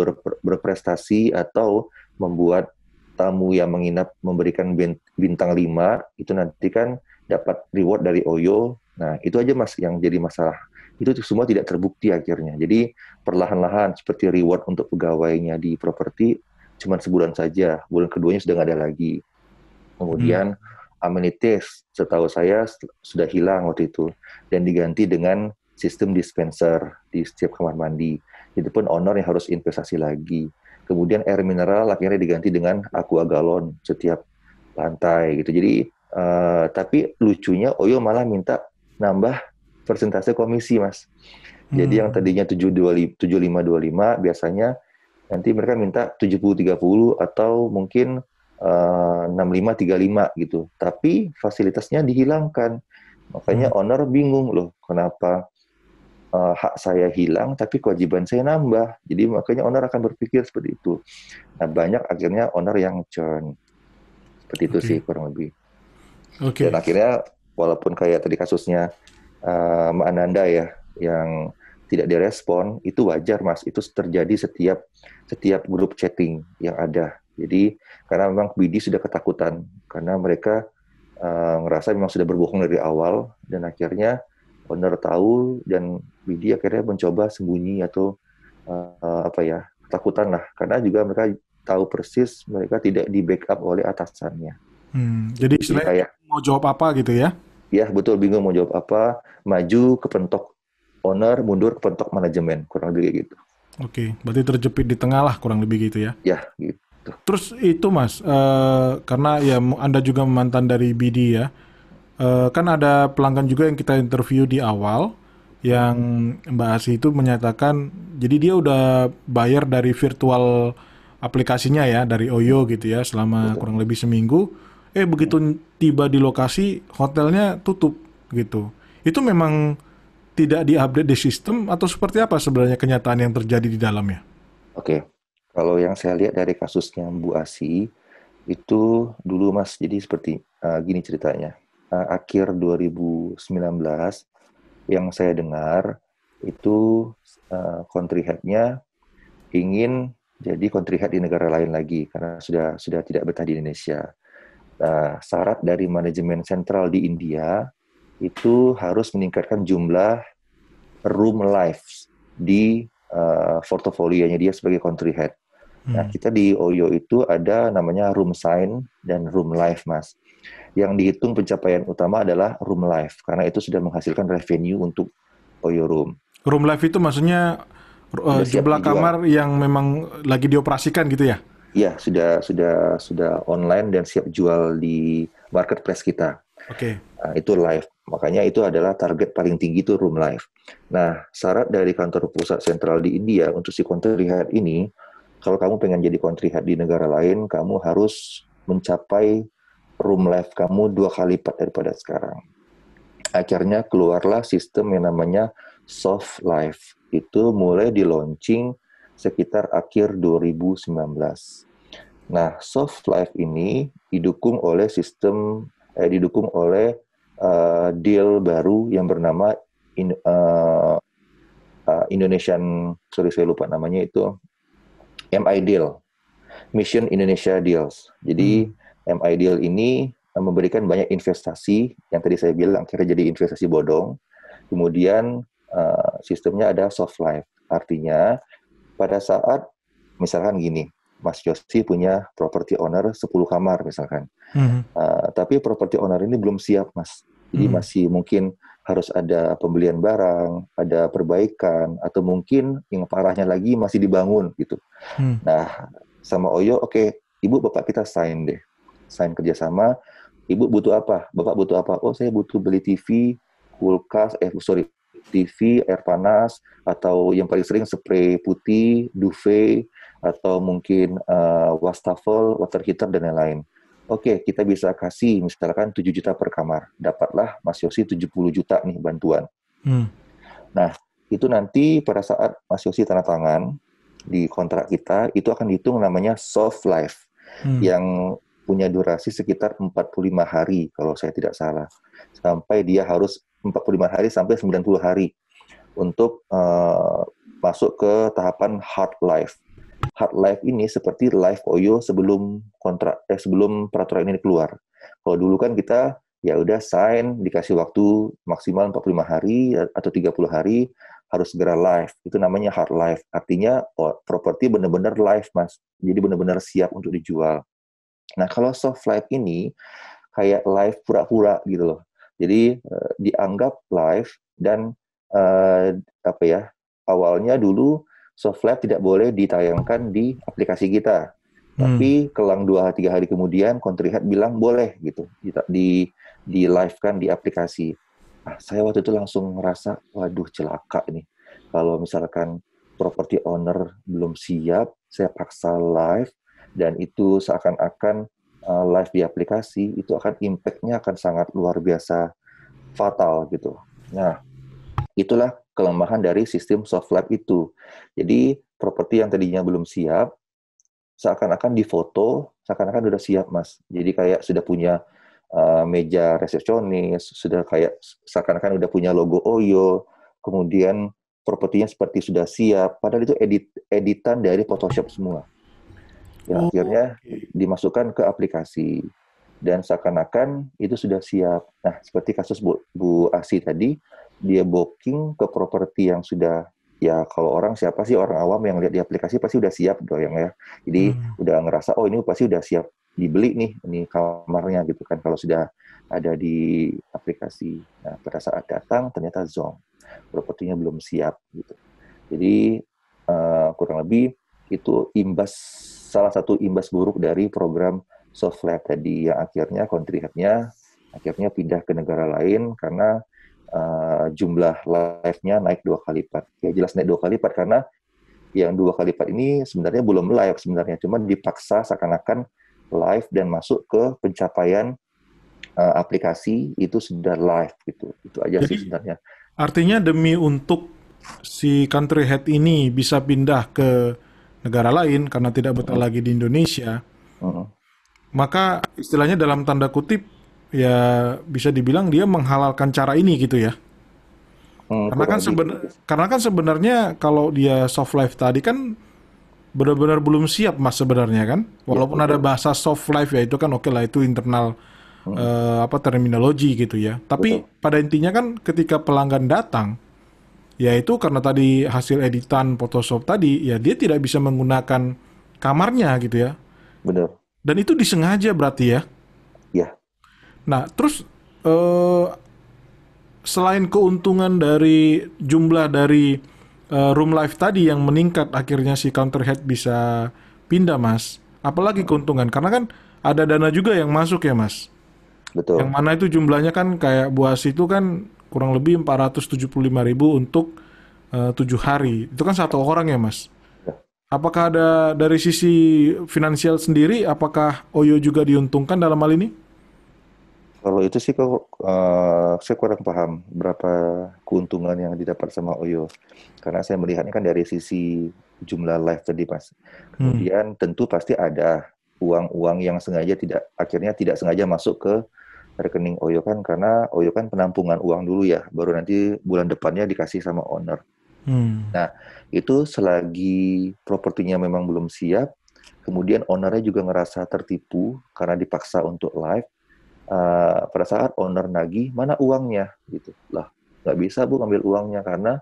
berprestasi atau membuat tamu yang menginap memberikan bintang lima itu nanti kan dapat reward dari OYO. Nah, itu aja Mas yang jadi masalah. Itu semua tidak terbukti akhirnya. Jadi perlahan-lahan seperti reward untuk pegawainya di properti cuma sebulan saja. Bulan keduanya sudah nggak ada lagi. Kemudian hmm. amenities setahu saya sudah hilang waktu itu dan diganti dengan sistem dispenser di setiap kamar mandi. Itu pun owner yang harus investasi lagi. Kemudian air mineral akhirnya diganti dengan aqua galon setiap lantai gitu. Jadi Eh, tapi lucunya Oyo malah minta nambah persentase komisi, Mas. Jadi hmm. yang tadinya 7525 biasanya nanti mereka minta 7030 atau mungkin uh, eh, 6535 gitu. Tapi fasilitasnya dihilangkan. Makanya hmm. owner bingung loh kenapa uh, hak saya hilang tapi kewajiban saya nambah. Jadi makanya owner akan berpikir seperti itu. Nah banyak akhirnya owner yang churn. Seperti itu sih kurang lebih. Okay. Dan akhirnya walaupun kayak tadi kasusnya uh, Mbak Ananda ya yang tidak direspon itu wajar mas itu terjadi setiap setiap grup chatting yang ada jadi karena memang BD sudah ketakutan karena mereka uh, ngerasa memang sudah berbohong dari awal dan akhirnya owner tahu dan BD akhirnya mencoba sembunyi atau uh, apa ya ketakutan lah karena juga mereka tahu persis mereka tidak di backup oleh atasannya Hmm, jadi istilahnya kayak, mau jawab apa gitu ya? Ya betul bingung mau jawab apa, maju ke pentok owner, mundur ke pentok manajemen kurang lebih kayak gitu. Oke, okay, berarti terjepit di tengah lah kurang lebih gitu ya? Ya gitu. Terus itu mas, uh, karena ya anda juga mantan dari BD ya, uh, kan ada pelanggan juga yang kita interview di awal yang Mbak Asi itu menyatakan, jadi dia udah bayar dari virtual aplikasinya ya dari Oyo gitu ya selama Betul. kurang lebih seminggu eh begitu hmm. tiba di lokasi hotelnya tutup gitu itu memang tidak diupdate di sistem atau seperti apa sebenarnya kenyataan yang terjadi di dalamnya oke kalau yang saya lihat dari kasusnya Bu Asi itu dulu Mas jadi seperti uh, gini ceritanya uh, akhir 2019 yang saya dengar itu uh, country headnya ingin jadi country head di negara lain lagi karena sudah sudah tidak betah di Indonesia. Nah, syarat dari manajemen sentral di India itu harus meningkatkan jumlah room life di uh, portofolionya dia sebagai country head. Nah, hmm. Nah, kita di OYO itu ada namanya room sign dan room life, Mas. Yang dihitung pencapaian utama adalah room life karena itu sudah menghasilkan revenue untuk OYO room. Room life itu maksudnya uh, jumlah kamar yang memang lagi dioperasikan gitu ya? Ya, sudah sudah sudah online dan siap jual di marketplace kita. Oke. Okay. Nah, itu live. Makanya itu adalah target paling tinggi itu room live. Nah, syarat dari kantor pusat sentral di India untuk si country head ini, kalau kamu pengen jadi country head di negara lain, kamu harus mencapai room live kamu dua kali lipat daripada sekarang. Akhirnya keluarlah sistem yang namanya soft live. Itu mulai di launching sekitar akhir 2019. Nah, soft life ini didukung oleh sistem eh, didukung oleh uh, deal baru yang bernama in, uh, uh, Indonesian sorry saya lupa namanya itu MI Deal Mission Indonesia Deals. Jadi hmm. MI Deal ini memberikan banyak investasi yang tadi saya bilang akhirnya jadi investasi bodong. Kemudian uh, sistemnya ada soft life, artinya pada saat misalkan gini, Mas Yosi punya property owner 10 kamar misalkan. Mm-hmm. Uh, tapi property owner ini belum siap, Mas. Jadi mm-hmm. masih mungkin harus ada pembelian barang, ada perbaikan, atau mungkin yang parahnya lagi masih dibangun gitu. mm Nah, sama Oyo, oke, okay, ibu bapak kita sign deh, sign kerjasama. Ibu butuh apa? Bapak butuh apa? Oh, saya butuh beli TV, kulkas, eh sorry, TV, air panas, atau yang paling sering spray putih, duvet, atau mungkin uh, wastafel, water heater, dan lain-lain. Oke, okay, kita bisa kasih misalkan 7 juta per kamar. Dapatlah Mas Yosi 70 juta nih bantuan. Hmm. Nah, itu nanti pada saat Mas Yosi tanda tangan di kontrak kita, itu akan dihitung namanya soft life. Hmm. Yang punya durasi sekitar 45 hari kalau saya tidak salah. Sampai dia harus 45 hari sampai 90 hari untuk uh, masuk ke tahapan hard life. Hard life ini seperti life OYO sebelum kontrak eh, sebelum peraturan ini keluar. Kalau dulu kan kita ya udah sign dikasih waktu maksimal 45 hari atau 30 hari harus segera live. Itu namanya hard life. Artinya oh, properti benar-benar live, Mas. Jadi benar-benar siap untuk dijual. Nah, kalau soft life ini kayak live pura-pura gitu loh. Jadi uh, dianggap live dan uh, apa ya awalnya dulu soft live tidak boleh ditayangkan di aplikasi kita. Hmm. Tapi kelang dua tiga hari kemudian kontrihat bilang boleh gitu di di live kan di aplikasi. Nah, saya waktu itu langsung ngerasa waduh celaka nih kalau misalkan property owner belum siap, saya paksa live dan itu seakan-akan Eh, live di aplikasi itu akan impactnya akan sangat luar biasa fatal gitu. Nah, itulah kelemahan dari sistem soft lab itu. Jadi properti yang tadinya belum siap seakan-akan difoto, seakan-akan sudah siap mas. Jadi kayak sudah punya uh, meja resepsionis, sudah kayak seakan-akan sudah punya logo Oyo, kemudian propertinya seperti sudah siap, padahal itu edit editan dari Photoshop semua yang oh, akhirnya dimasukkan ke aplikasi dan seakan-akan itu sudah siap. Nah, seperti kasus Bu, Bu Asi tadi, dia booking ke properti yang sudah ya kalau orang siapa sih orang awam yang lihat di aplikasi pasti sudah siap doang ya. Jadi hmm. udah ngerasa oh ini pasti udah siap dibeli nih ini kamarnya gitu kan kalau sudah ada di aplikasi. Nah, pada saat datang ternyata zonk. Propertinya belum siap gitu. Jadi uh, kurang lebih itu imbas salah satu imbas buruk dari program soft lab tadi yang akhirnya country headnya akhirnya pindah ke negara lain karena uh, jumlah live-nya naik dua kali lipat. Ya jelas naik dua kali lipat karena yang dua kali lipat ini sebenarnya belum layak sebenarnya, cuman dipaksa seakan-akan live dan masuk ke pencapaian uh, aplikasi itu sudah live gitu. Itu aja Jadi, sih sebenarnya. Artinya demi untuk si country head ini bisa pindah ke negara lain karena tidak betah hmm. lagi di Indonesia, hmm. maka istilahnya dalam tanda kutip ya bisa dibilang dia menghalalkan cara ini gitu ya. Hmm, karena kan sebenar, karena kan sebenarnya kalau dia soft life tadi kan benar-benar belum siap mas sebenarnya kan iya, walaupun ya, ada bahasa soft life ya itu kan oke okay lah itu internal uh, apa terminologi gitu ya tapi betul. pada intinya kan ketika pelanggan datang ya itu karena tadi hasil editan Photoshop tadi ya dia tidak bisa menggunakan kamarnya gitu ya. Benar. Dan itu disengaja berarti ya? Ya. Nah, terus eh, selain keuntungan dari jumlah dari eh, room life tadi yang meningkat akhirnya si counter head bisa pindah, Mas. Apalagi keuntungan karena kan ada dana juga yang masuk ya, Mas. Betul. Yang mana itu jumlahnya kan kayak buas itu kan kurang lebih 475 ribu untuk eh, tujuh hari. Itu kan satu orang ya, Mas? Ya. Apakah ada dari sisi finansial sendiri, apakah OYO juga diuntungkan dalam hal ini? Kalau itu sih kok uh, saya kurang paham berapa keuntungan yang didapat sama OYO. Karena saya melihatnya kan dari sisi jumlah live tadi, Mas. Hmm. Kemudian hmm. tentu pasti ada uang-uang yang sengaja tidak akhirnya tidak sengaja masuk ke rekening Oyo kan karena Oyo kan penampungan uang dulu ya, baru nanti bulan depannya dikasih sama owner. Hmm. Nah, itu selagi propertinya memang belum siap, kemudian ownernya juga ngerasa tertipu karena dipaksa untuk live. Uh, pada saat owner nagih, mana uangnya? Gitu. Lah, nggak bisa bu ngambil uangnya karena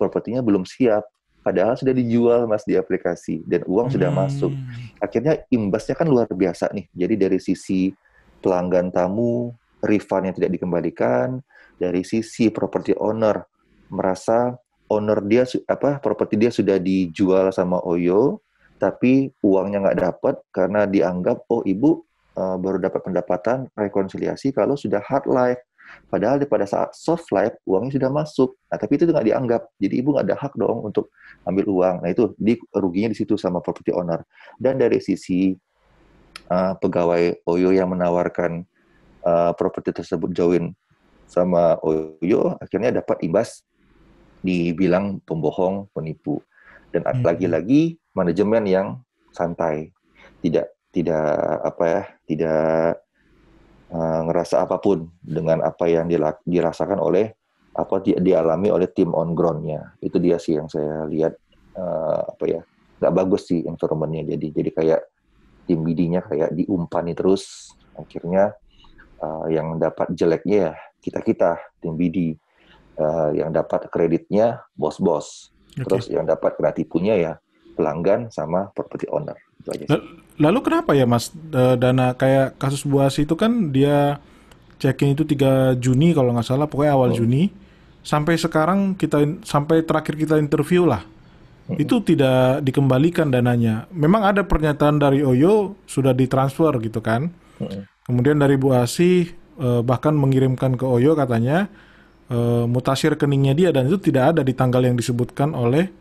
propertinya belum siap. Padahal sudah dijual mas di aplikasi dan uang hmm. sudah masuk. Akhirnya imbasnya kan luar biasa nih. Jadi dari sisi pelanggan tamu refund yang tidak dikembalikan, dari sisi property owner merasa owner dia apa properti dia sudah dijual sama Oyo tapi uangnya nggak dapat karena dianggap oh ibu eh, baru dapat pendapatan rekonsiliasi kalau sudah hard life padahal pada saat soft life uangnya sudah masuk nah tapi itu nggak dianggap jadi ibu nggak ada hak dong untuk ambil uang nah itu di, ruginya di situ sama property owner dan dari sisi uh, pegawai Oyo yang menawarkan uh, properti tersebut join sama Oyo, akhirnya dapat imbas dibilang pembohong, penipu. Dan lagi hmm. lagi-lagi manajemen yang santai, tidak tidak apa ya, tidak uh, ngerasa apapun dengan apa yang dirasakan oleh apa di, dialami oleh tim on groundnya. Itu dia sih yang saya lihat uh, apa ya, nggak bagus sih environmentnya jadi jadi kayak tim bidinya kayak diumpani terus akhirnya uh, yang dapat jeleknya ya kita kita tim bidi uh, eh, yang dapat kreditnya bos-bos okay. terus yang dapat kena tipunya ya pelanggan sama property owner itu aja sih. lalu kenapa ya mas dana kayak kasus buas itu kan dia check itu 3 Juni kalau nggak salah pokoknya awal oh. Juni sampai sekarang kita sampai terakhir kita interview lah itu tidak dikembalikan dananya. Memang ada pernyataan dari Oyo sudah ditransfer gitu kan. Kemudian dari Bu Asih eh, bahkan mengirimkan ke Oyo katanya eh, mutasi rekeningnya dia dan itu tidak ada di tanggal yang disebutkan oleh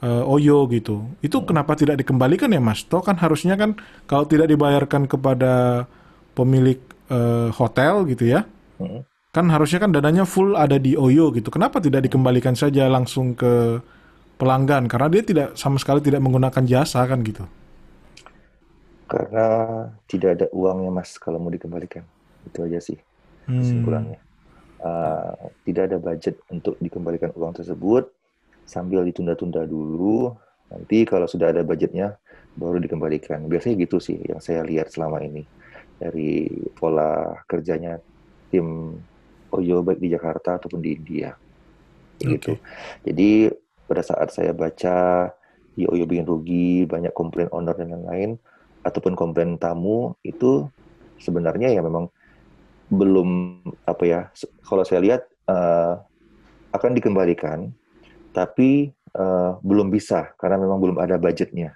eh, Oyo gitu. Itu kenapa tidak dikembalikan ya Mas? Toh kan harusnya kan kalau tidak dibayarkan kepada pemilik hotel gitu ya. Kan harusnya kan dananya full ada di Oyo gitu. Kenapa tidak dikembalikan saja langsung ke pelanggan karena dia tidak sama sekali tidak menggunakan jasa kan gitu. Karena tidak ada uangnya mas kalau mau dikembalikan itu aja sih hmm. kesimpulannya. Hmm. Uh, tidak ada budget untuk dikembalikan uang tersebut sambil ditunda-tunda dulu. Nanti kalau sudah ada budgetnya baru dikembalikan. Biasanya gitu sih yang saya lihat selama ini dari pola kerjanya tim Oyo oh iya, baik di Jakarta ataupun di India. Gitu. Okay. Jadi pada saat saya baca IOU bikin rugi, banyak komplain owner dan lain-lain, ataupun komplain tamu itu sebenarnya ya memang belum apa ya kalau saya lihat uh, akan dikembalikan tapi uh, belum bisa karena memang belum ada budgetnya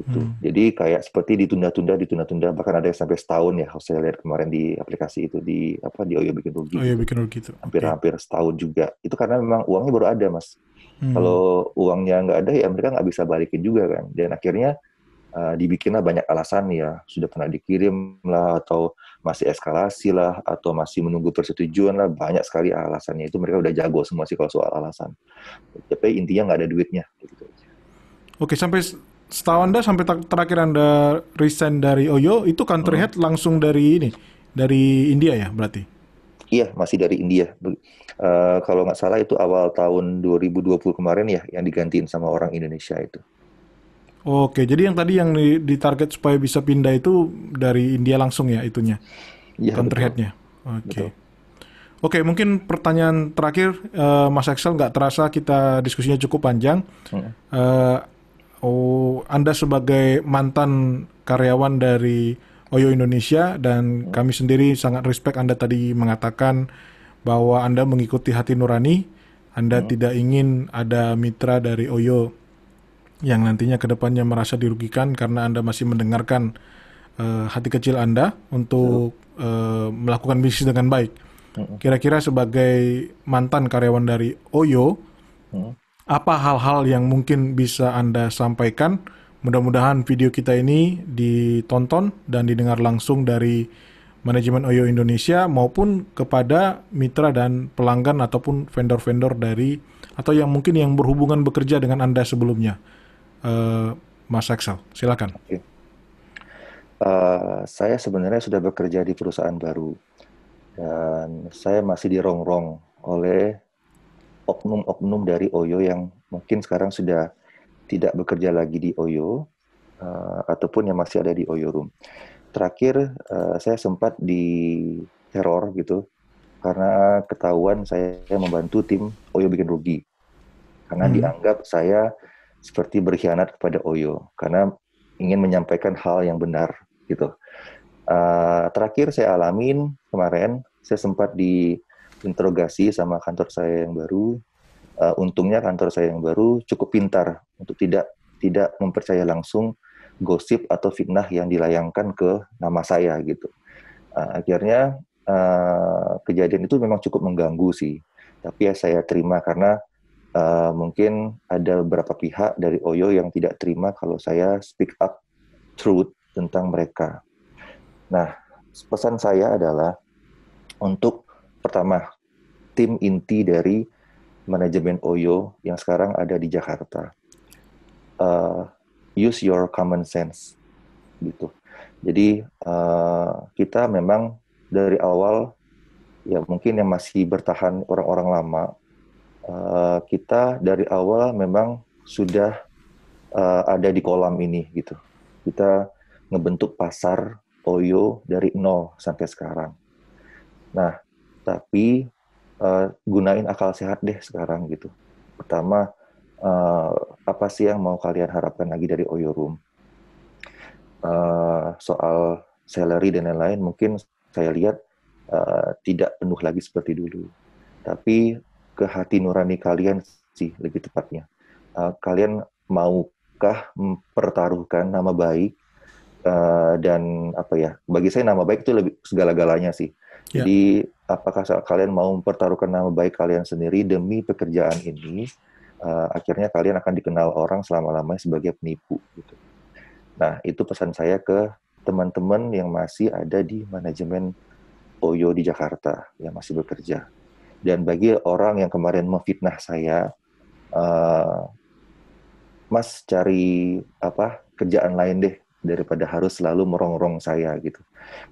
gitu. Hmm. Jadi kayak seperti ditunda-tunda, ditunda-tunda, bahkan ada yang sampai setahun ya. Kalau saya lihat kemarin di aplikasi itu di apa di Oyo bikin rugi. Oyo oh, gitu. bikin rugi itu. Hampir-hampir okay. setahun juga. Itu karena memang uangnya baru ada, Mas. Hmm. Kalau uangnya nggak ada ya mereka nggak bisa balikin juga kan. Dan akhirnya uh, dibikinlah banyak alasan ya sudah pernah dikirim lah atau masih eskalasi lah atau masih menunggu persetujuan lah banyak sekali alasannya itu mereka udah jago semua sih kalau soal alasan. Tapi intinya nggak ada duitnya. Gitu. Oke sampai setahu anda sampai terakhir anda resign dari Oyo itu country hmm. langsung dari ini dari India ya berarti? Iya, masih dari India. Uh, kalau nggak salah itu awal tahun 2020 kemarin ya yang digantiin sama orang Indonesia itu. Oke, jadi yang tadi yang ditarget supaya bisa pindah itu dari India langsung ya itunya, ya, headnya. Oke. Betul. Oke, mungkin pertanyaan terakhir, uh, Mas Axel nggak terasa kita diskusinya cukup panjang. Hmm. Uh, oh, Anda sebagai mantan karyawan dari Oyo Indonesia dan kami sendiri sangat respect Anda tadi mengatakan bahwa Anda mengikuti hati nurani, Anda hmm. tidak ingin ada mitra dari Oyo yang nantinya kedepannya merasa dirugikan karena Anda masih mendengarkan uh, hati kecil Anda untuk hmm. uh, melakukan bisnis dengan baik. Ya. Kira-kira sebagai mantan karyawan dari Oyo, hmm. apa hal-hal yang mungkin bisa Anda sampaikan? Mudah-mudahan video kita ini ditonton dan didengar langsung dari manajemen OYO Indonesia maupun kepada mitra dan pelanggan ataupun vendor-vendor dari atau yang mungkin yang berhubungan bekerja dengan Anda sebelumnya. Uh, Mas Axel, silakan. Okay. Uh, eh, saya sebenarnya sudah bekerja di perusahaan baru dan saya masih dirongrong oleh oknum-oknum dari OYO yang mungkin sekarang sudah tidak bekerja lagi di OYO uh, ataupun yang masih ada di OYO Room. Terakhir uh, saya sempat di teror gitu karena ketahuan saya membantu tim OYO bikin rugi karena hmm. dianggap saya seperti berkhianat kepada OYO karena ingin menyampaikan hal yang benar gitu. Uh, terakhir saya alamin kemarin saya sempat diinterogasi sama kantor saya yang baru uh, untungnya kantor saya yang baru cukup pintar untuk tidak tidak mempercaya langsung gosip atau fitnah yang dilayangkan ke nama saya gitu. Uh, akhirnya uh, kejadian itu memang cukup mengganggu sih, tapi ya saya terima karena uh, mungkin ada beberapa pihak dari Oyo yang tidak terima kalau saya speak up truth tentang mereka. Nah, pesan saya adalah untuk pertama tim inti dari manajemen OYO yang sekarang ada di Jakarta. Uh, use your common sense gitu. Jadi uh, kita memang dari awal ya mungkin yang masih bertahan orang-orang lama uh, kita dari awal memang sudah uh, ada di kolam ini gitu. Kita ngebentuk pasar Oyo dari nol sampai sekarang. Nah, tapi uh, gunain akal sehat deh sekarang gitu. Pertama, uh, apa sih yang mau kalian harapkan lagi dari Oyo Room? Uh, soal salary dan lain-lain mungkin saya lihat uh, tidak penuh lagi seperti dulu. Tapi ke hati nurani kalian sih lebih tepatnya. Uh, kalian maukah mempertaruhkan nama baik uh, dan apa ya? Bagi saya nama baik itu lebih segala-galanya sih. Yeah. Jadi apakah kalian mau mempertaruhkan nama baik kalian sendiri demi pekerjaan ini uh, akhirnya kalian akan dikenal orang selama-lamanya sebagai penipu gitu. Nah, itu pesan saya ke teman-teman yang masih ada di manajemen Oyo di Jakarta yang masih bekerja. Dan bagi orang yang kemarin memfitnah saya, uh, Mas cari apa kerjaan lain deh daripada harus selalu merongrong saya gitu.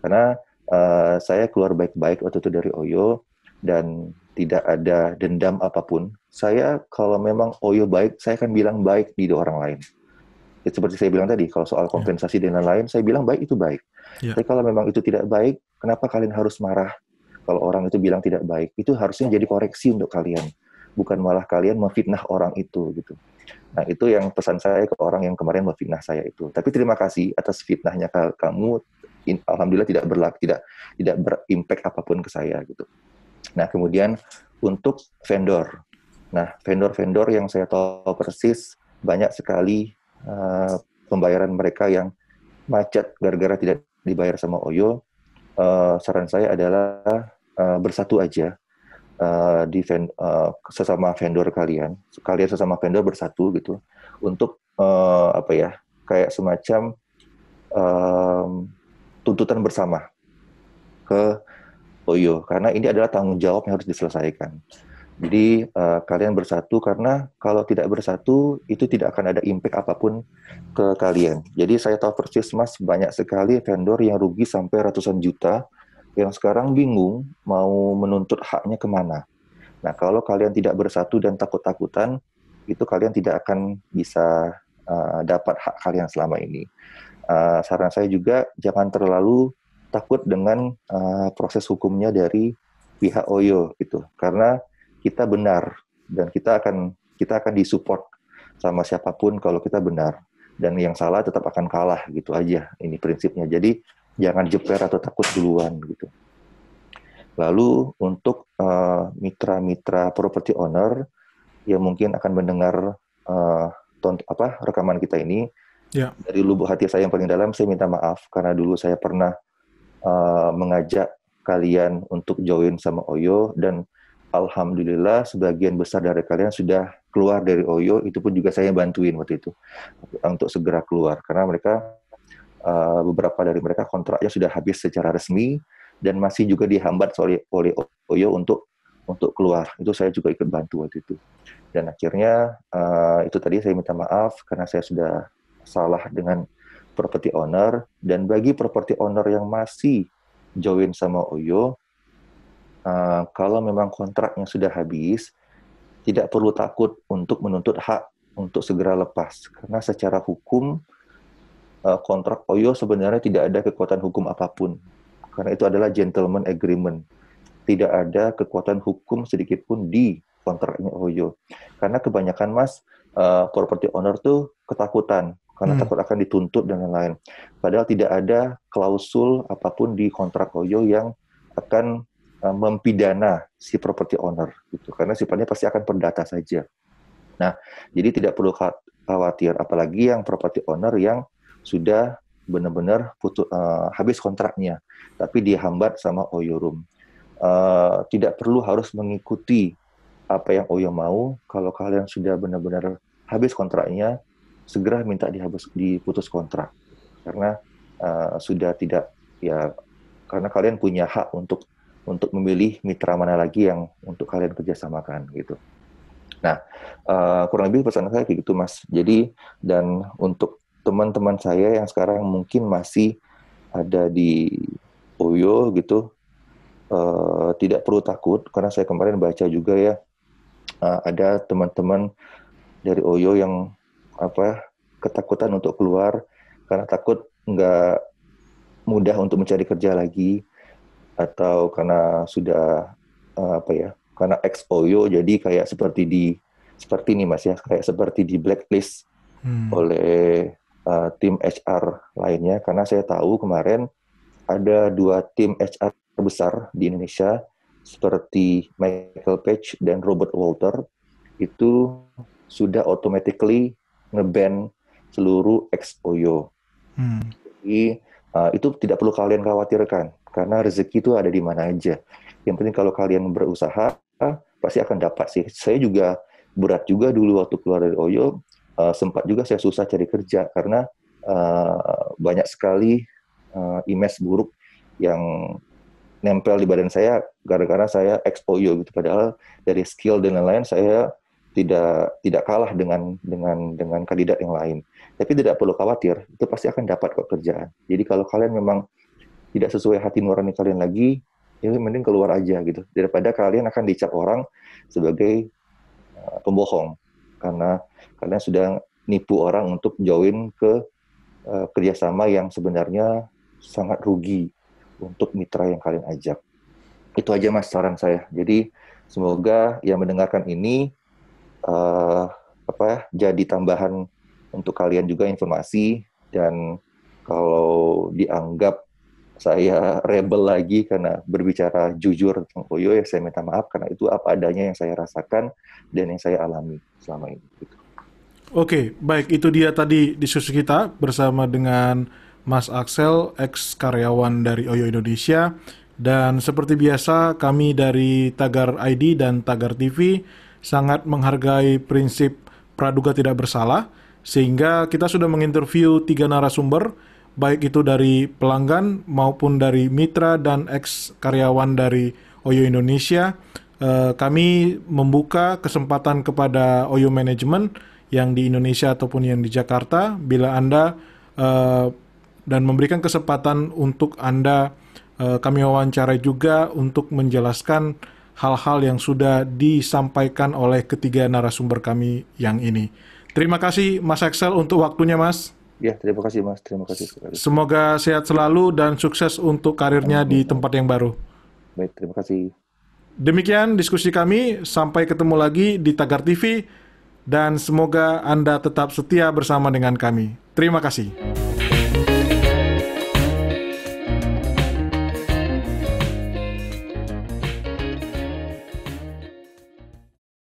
Karena Eh, saya keluar baik-baik waktu itu dari Oyo dan tidak ada dendam apapun. Saya kalau memang Oyo baik, saya akan bilang baik di orang lain. Ya, seperti saya bilang tadi, kalau soal ya. kompensasi yeah. dan lain-lain, saya bilang baik itu baik. Yeah. Tapi kalau memang itu tidak baik, kenapa kalian harus marah? Kalau orang itu bilang tidak baik, itu harusnya jadi koreksi untuk kalian, bukan malah kalian memfitnah orang itu gitu. Nah, itu yang pesan saya ke orang yang kemarin memfitnah saya itu. Tapi terima kasih atas fitnahnya kamu, alhamdulillah tidak berlak, tidak tidak berimpact apapun ke saya gitu. Nah, kemudian untuk vendor. Nah, vendor-vendor yang saya tahu persis banyak sekali uh, pembayaran mereka yang macet gara-gara tidak dibayar sama OYO. Uh, saran saya adalah uh, bersatu aja uh, di ven, uh, sesama vendor kalian. Kalian sesama vendor bersatu gitu untuk uh, apa ya? kayak semacam um, tuntutan bersama ke OYO karena ini adalah tanggung jawab yang harus diselesaikan. Jadi uh, kalian bersatu karena kalau tidak bersatu itu tidak akan ada impact apapun ke kalian. Jadi saya tahu persis Mas banyak sekali vendor yang rugi sampai ratusan juta yang sekarang bingung mau menuntut haknya kemana. Nah kalau kalian tidak bersatu dan takut-takutan itu kalian tidak akan bisa uh, dapat hak kalian selama ini uh, saran saya juga jangan terlalu takut dengan uh, proses hukumnya dari pihak OYO gitu karena kita benar dan kita akan kita akan disupport sama siapapun kalau kita benar dan yang salah tetap akan kalah gitu aja ini prinsipnya jadi jangan jeper atau takut duluan gitu lalu untuk eh, mitra-mitra uh, property owner yang mungkin akan mendengar uh, tont- apa rekaman kita ini Yeah. Dari lubuk hati saya yang paling dalam, saya minta maaf karena dulu saya pernah uh, mengajak kalian untuk join sama Oyo dan alhamdulillah sebagian besar dari kalian sudah keluar dari Oyo. Itu pun juga saya bantuin waktu itu untuk segera keluar karena mereka uh, beberapa dari mereka kontraknya sudah habis secara resmi dan masih juga dihambat oleh oleh Oyo untuk untuk keluar. Itu saya juga ikut bantu waktu itu. Dan akhirnya uh, itu tadi saya minta maaf karena saya sudah salah dengan properti owner dan bagi properti owner yang masih join sama Oyo uh, kalau memang kontraknya sudah habis tidak perlu takut untuk menuntut hak untuk segera lepas karena secara hukum uh, kontrak Oyo sebenarnya tidak ada kekuatan hukum apapun karena itu adalah gentleman agreement tidak ada kekuatan hukum sedikit pun di kontraknya Oyo karena kebanyakan mas uh, property owner tuh ketakutan karena hmm. takut akan dituntut dan lain-lain. Padahal tidak ada klausul apapun di kontrak OYO yang akan eh, mempidana si property owner gitu karena sifatnya pasti akan perdata saja. Nah, jadi tidak perlu khawatir apalagi yang property owner yang sudah benar-benar putus uh, eh, habis kontraknya tapi dihambat sama Oyo Room. Uh, tidak perlu harus mengikuti apa yang Oyo mau kalau kalian sudah benar-benar habis kontraknya segera minta dihapus diputus kontrak karena uh, sudah tidak ya karena kalian punya hak untuk untuk memilih mitra mana lagi yang untuk kalian kerjasamakan gitu. Nah uh, kurang lebih pesan saya kayak gitu mas. Jadi dan untuk teman-teman saya yang sekarang mungkin masih ada di Oyo gitu uh, tidak perlu takut karena saya kemarin baca juga ya uh, ada teman-teman dari Oyo yang apa ketakutan untuk keluar karena takut nggak mudah untuk mencari kerja lagi atau karena sudah eh, apa ya karena XOYO jadi kayak seperti di seperti ini mas ya kayak seperti di blacklist hmm. oleh uh, tim HR lainnya karena saya tahu kemarin ada dua tim HR terbesar di Indonesia seperti Michael Page dan Robert Walter itu sudah automatically ngeban seluruh ex Oyo. Hmm. Jadi uh, itu tidak perlu kalian khawatirkan karena rezeki itu ada di mana aja. Yang penting kalau kalian berusaha eh, pasti akan dapat sih. Saya juga berat juga dulu waktu keluar dari Oyo uh, eh, sempat juga saya susah cari kerja karena uh, banyak sekali uh, image buruk yang nempel di badan saya gara-gara saya ex Oyo gitu padahal dari skill dan lain-lain saya tidak tidak kalah dengan dengan dengan kandidat yang lain. Tapi tidak perlu khawatir, itu pasti akan dapat kok kerjaan. Jadi kalau kalian memang tidak sesuai hati nurani kalian lagi, ya mending keluar aja gitu daripada kalian akan dicap orang sebagai eh, pembohong karena kalian sudah nipu orang untuk join ke uh, kerjasama yang sebenarnya sangat rugi untuk mitra yang kalian ajak. Itu aja mas saran saya. Jadi semoga yang mendengarkan ini uh, apa ya, jadi tambahan untuk kalian juga informasi dan kalau dianggap saya rebel lagi karena berbicara jujur tentang Oyo ya saya minta maaf karena itu apa adanya yang saya rasakan dan yang saya alami selama ini. Gitu. Oke, baik itu dia tadi diskusi kita bersama dengan Mas Axel, ex karyawan dari Oyo Indonesia dan seperti biasa kami dari Tagar ID dan Tagar TV sangat menghargai prinsip praduga tidak bersalah, sehingga kita sudah menginterview tiga narasumber, baik itu dari pelanggan maupun dari mitra dan ex karyawan dari Oyo Indonesia. Eh, kami membuka kesempatan kepada Oyo Management yang di Indonesia ataupun yang di Jakarta, bila Anda eh, dan memberikan kesempatan untuk Anda eh, kami wawancara juga untuk menjelaskan hal-hal yang sudah disampaikan oleh ketiga narasumber kami yang ini. Terima kasih Mas Excel untuk waktunya Mas. Ya, terima kasih Mas. Terima kasih. Sekali. Semoga sehat selalu dan sukses untuk karirnya di tempat yang baru. Baik, terima kasih. Demikian diskusi kami, sampai ketemu lagi di Tagar TV dan semoga Anda tetap setia bersama dengan kami. Terima kasih.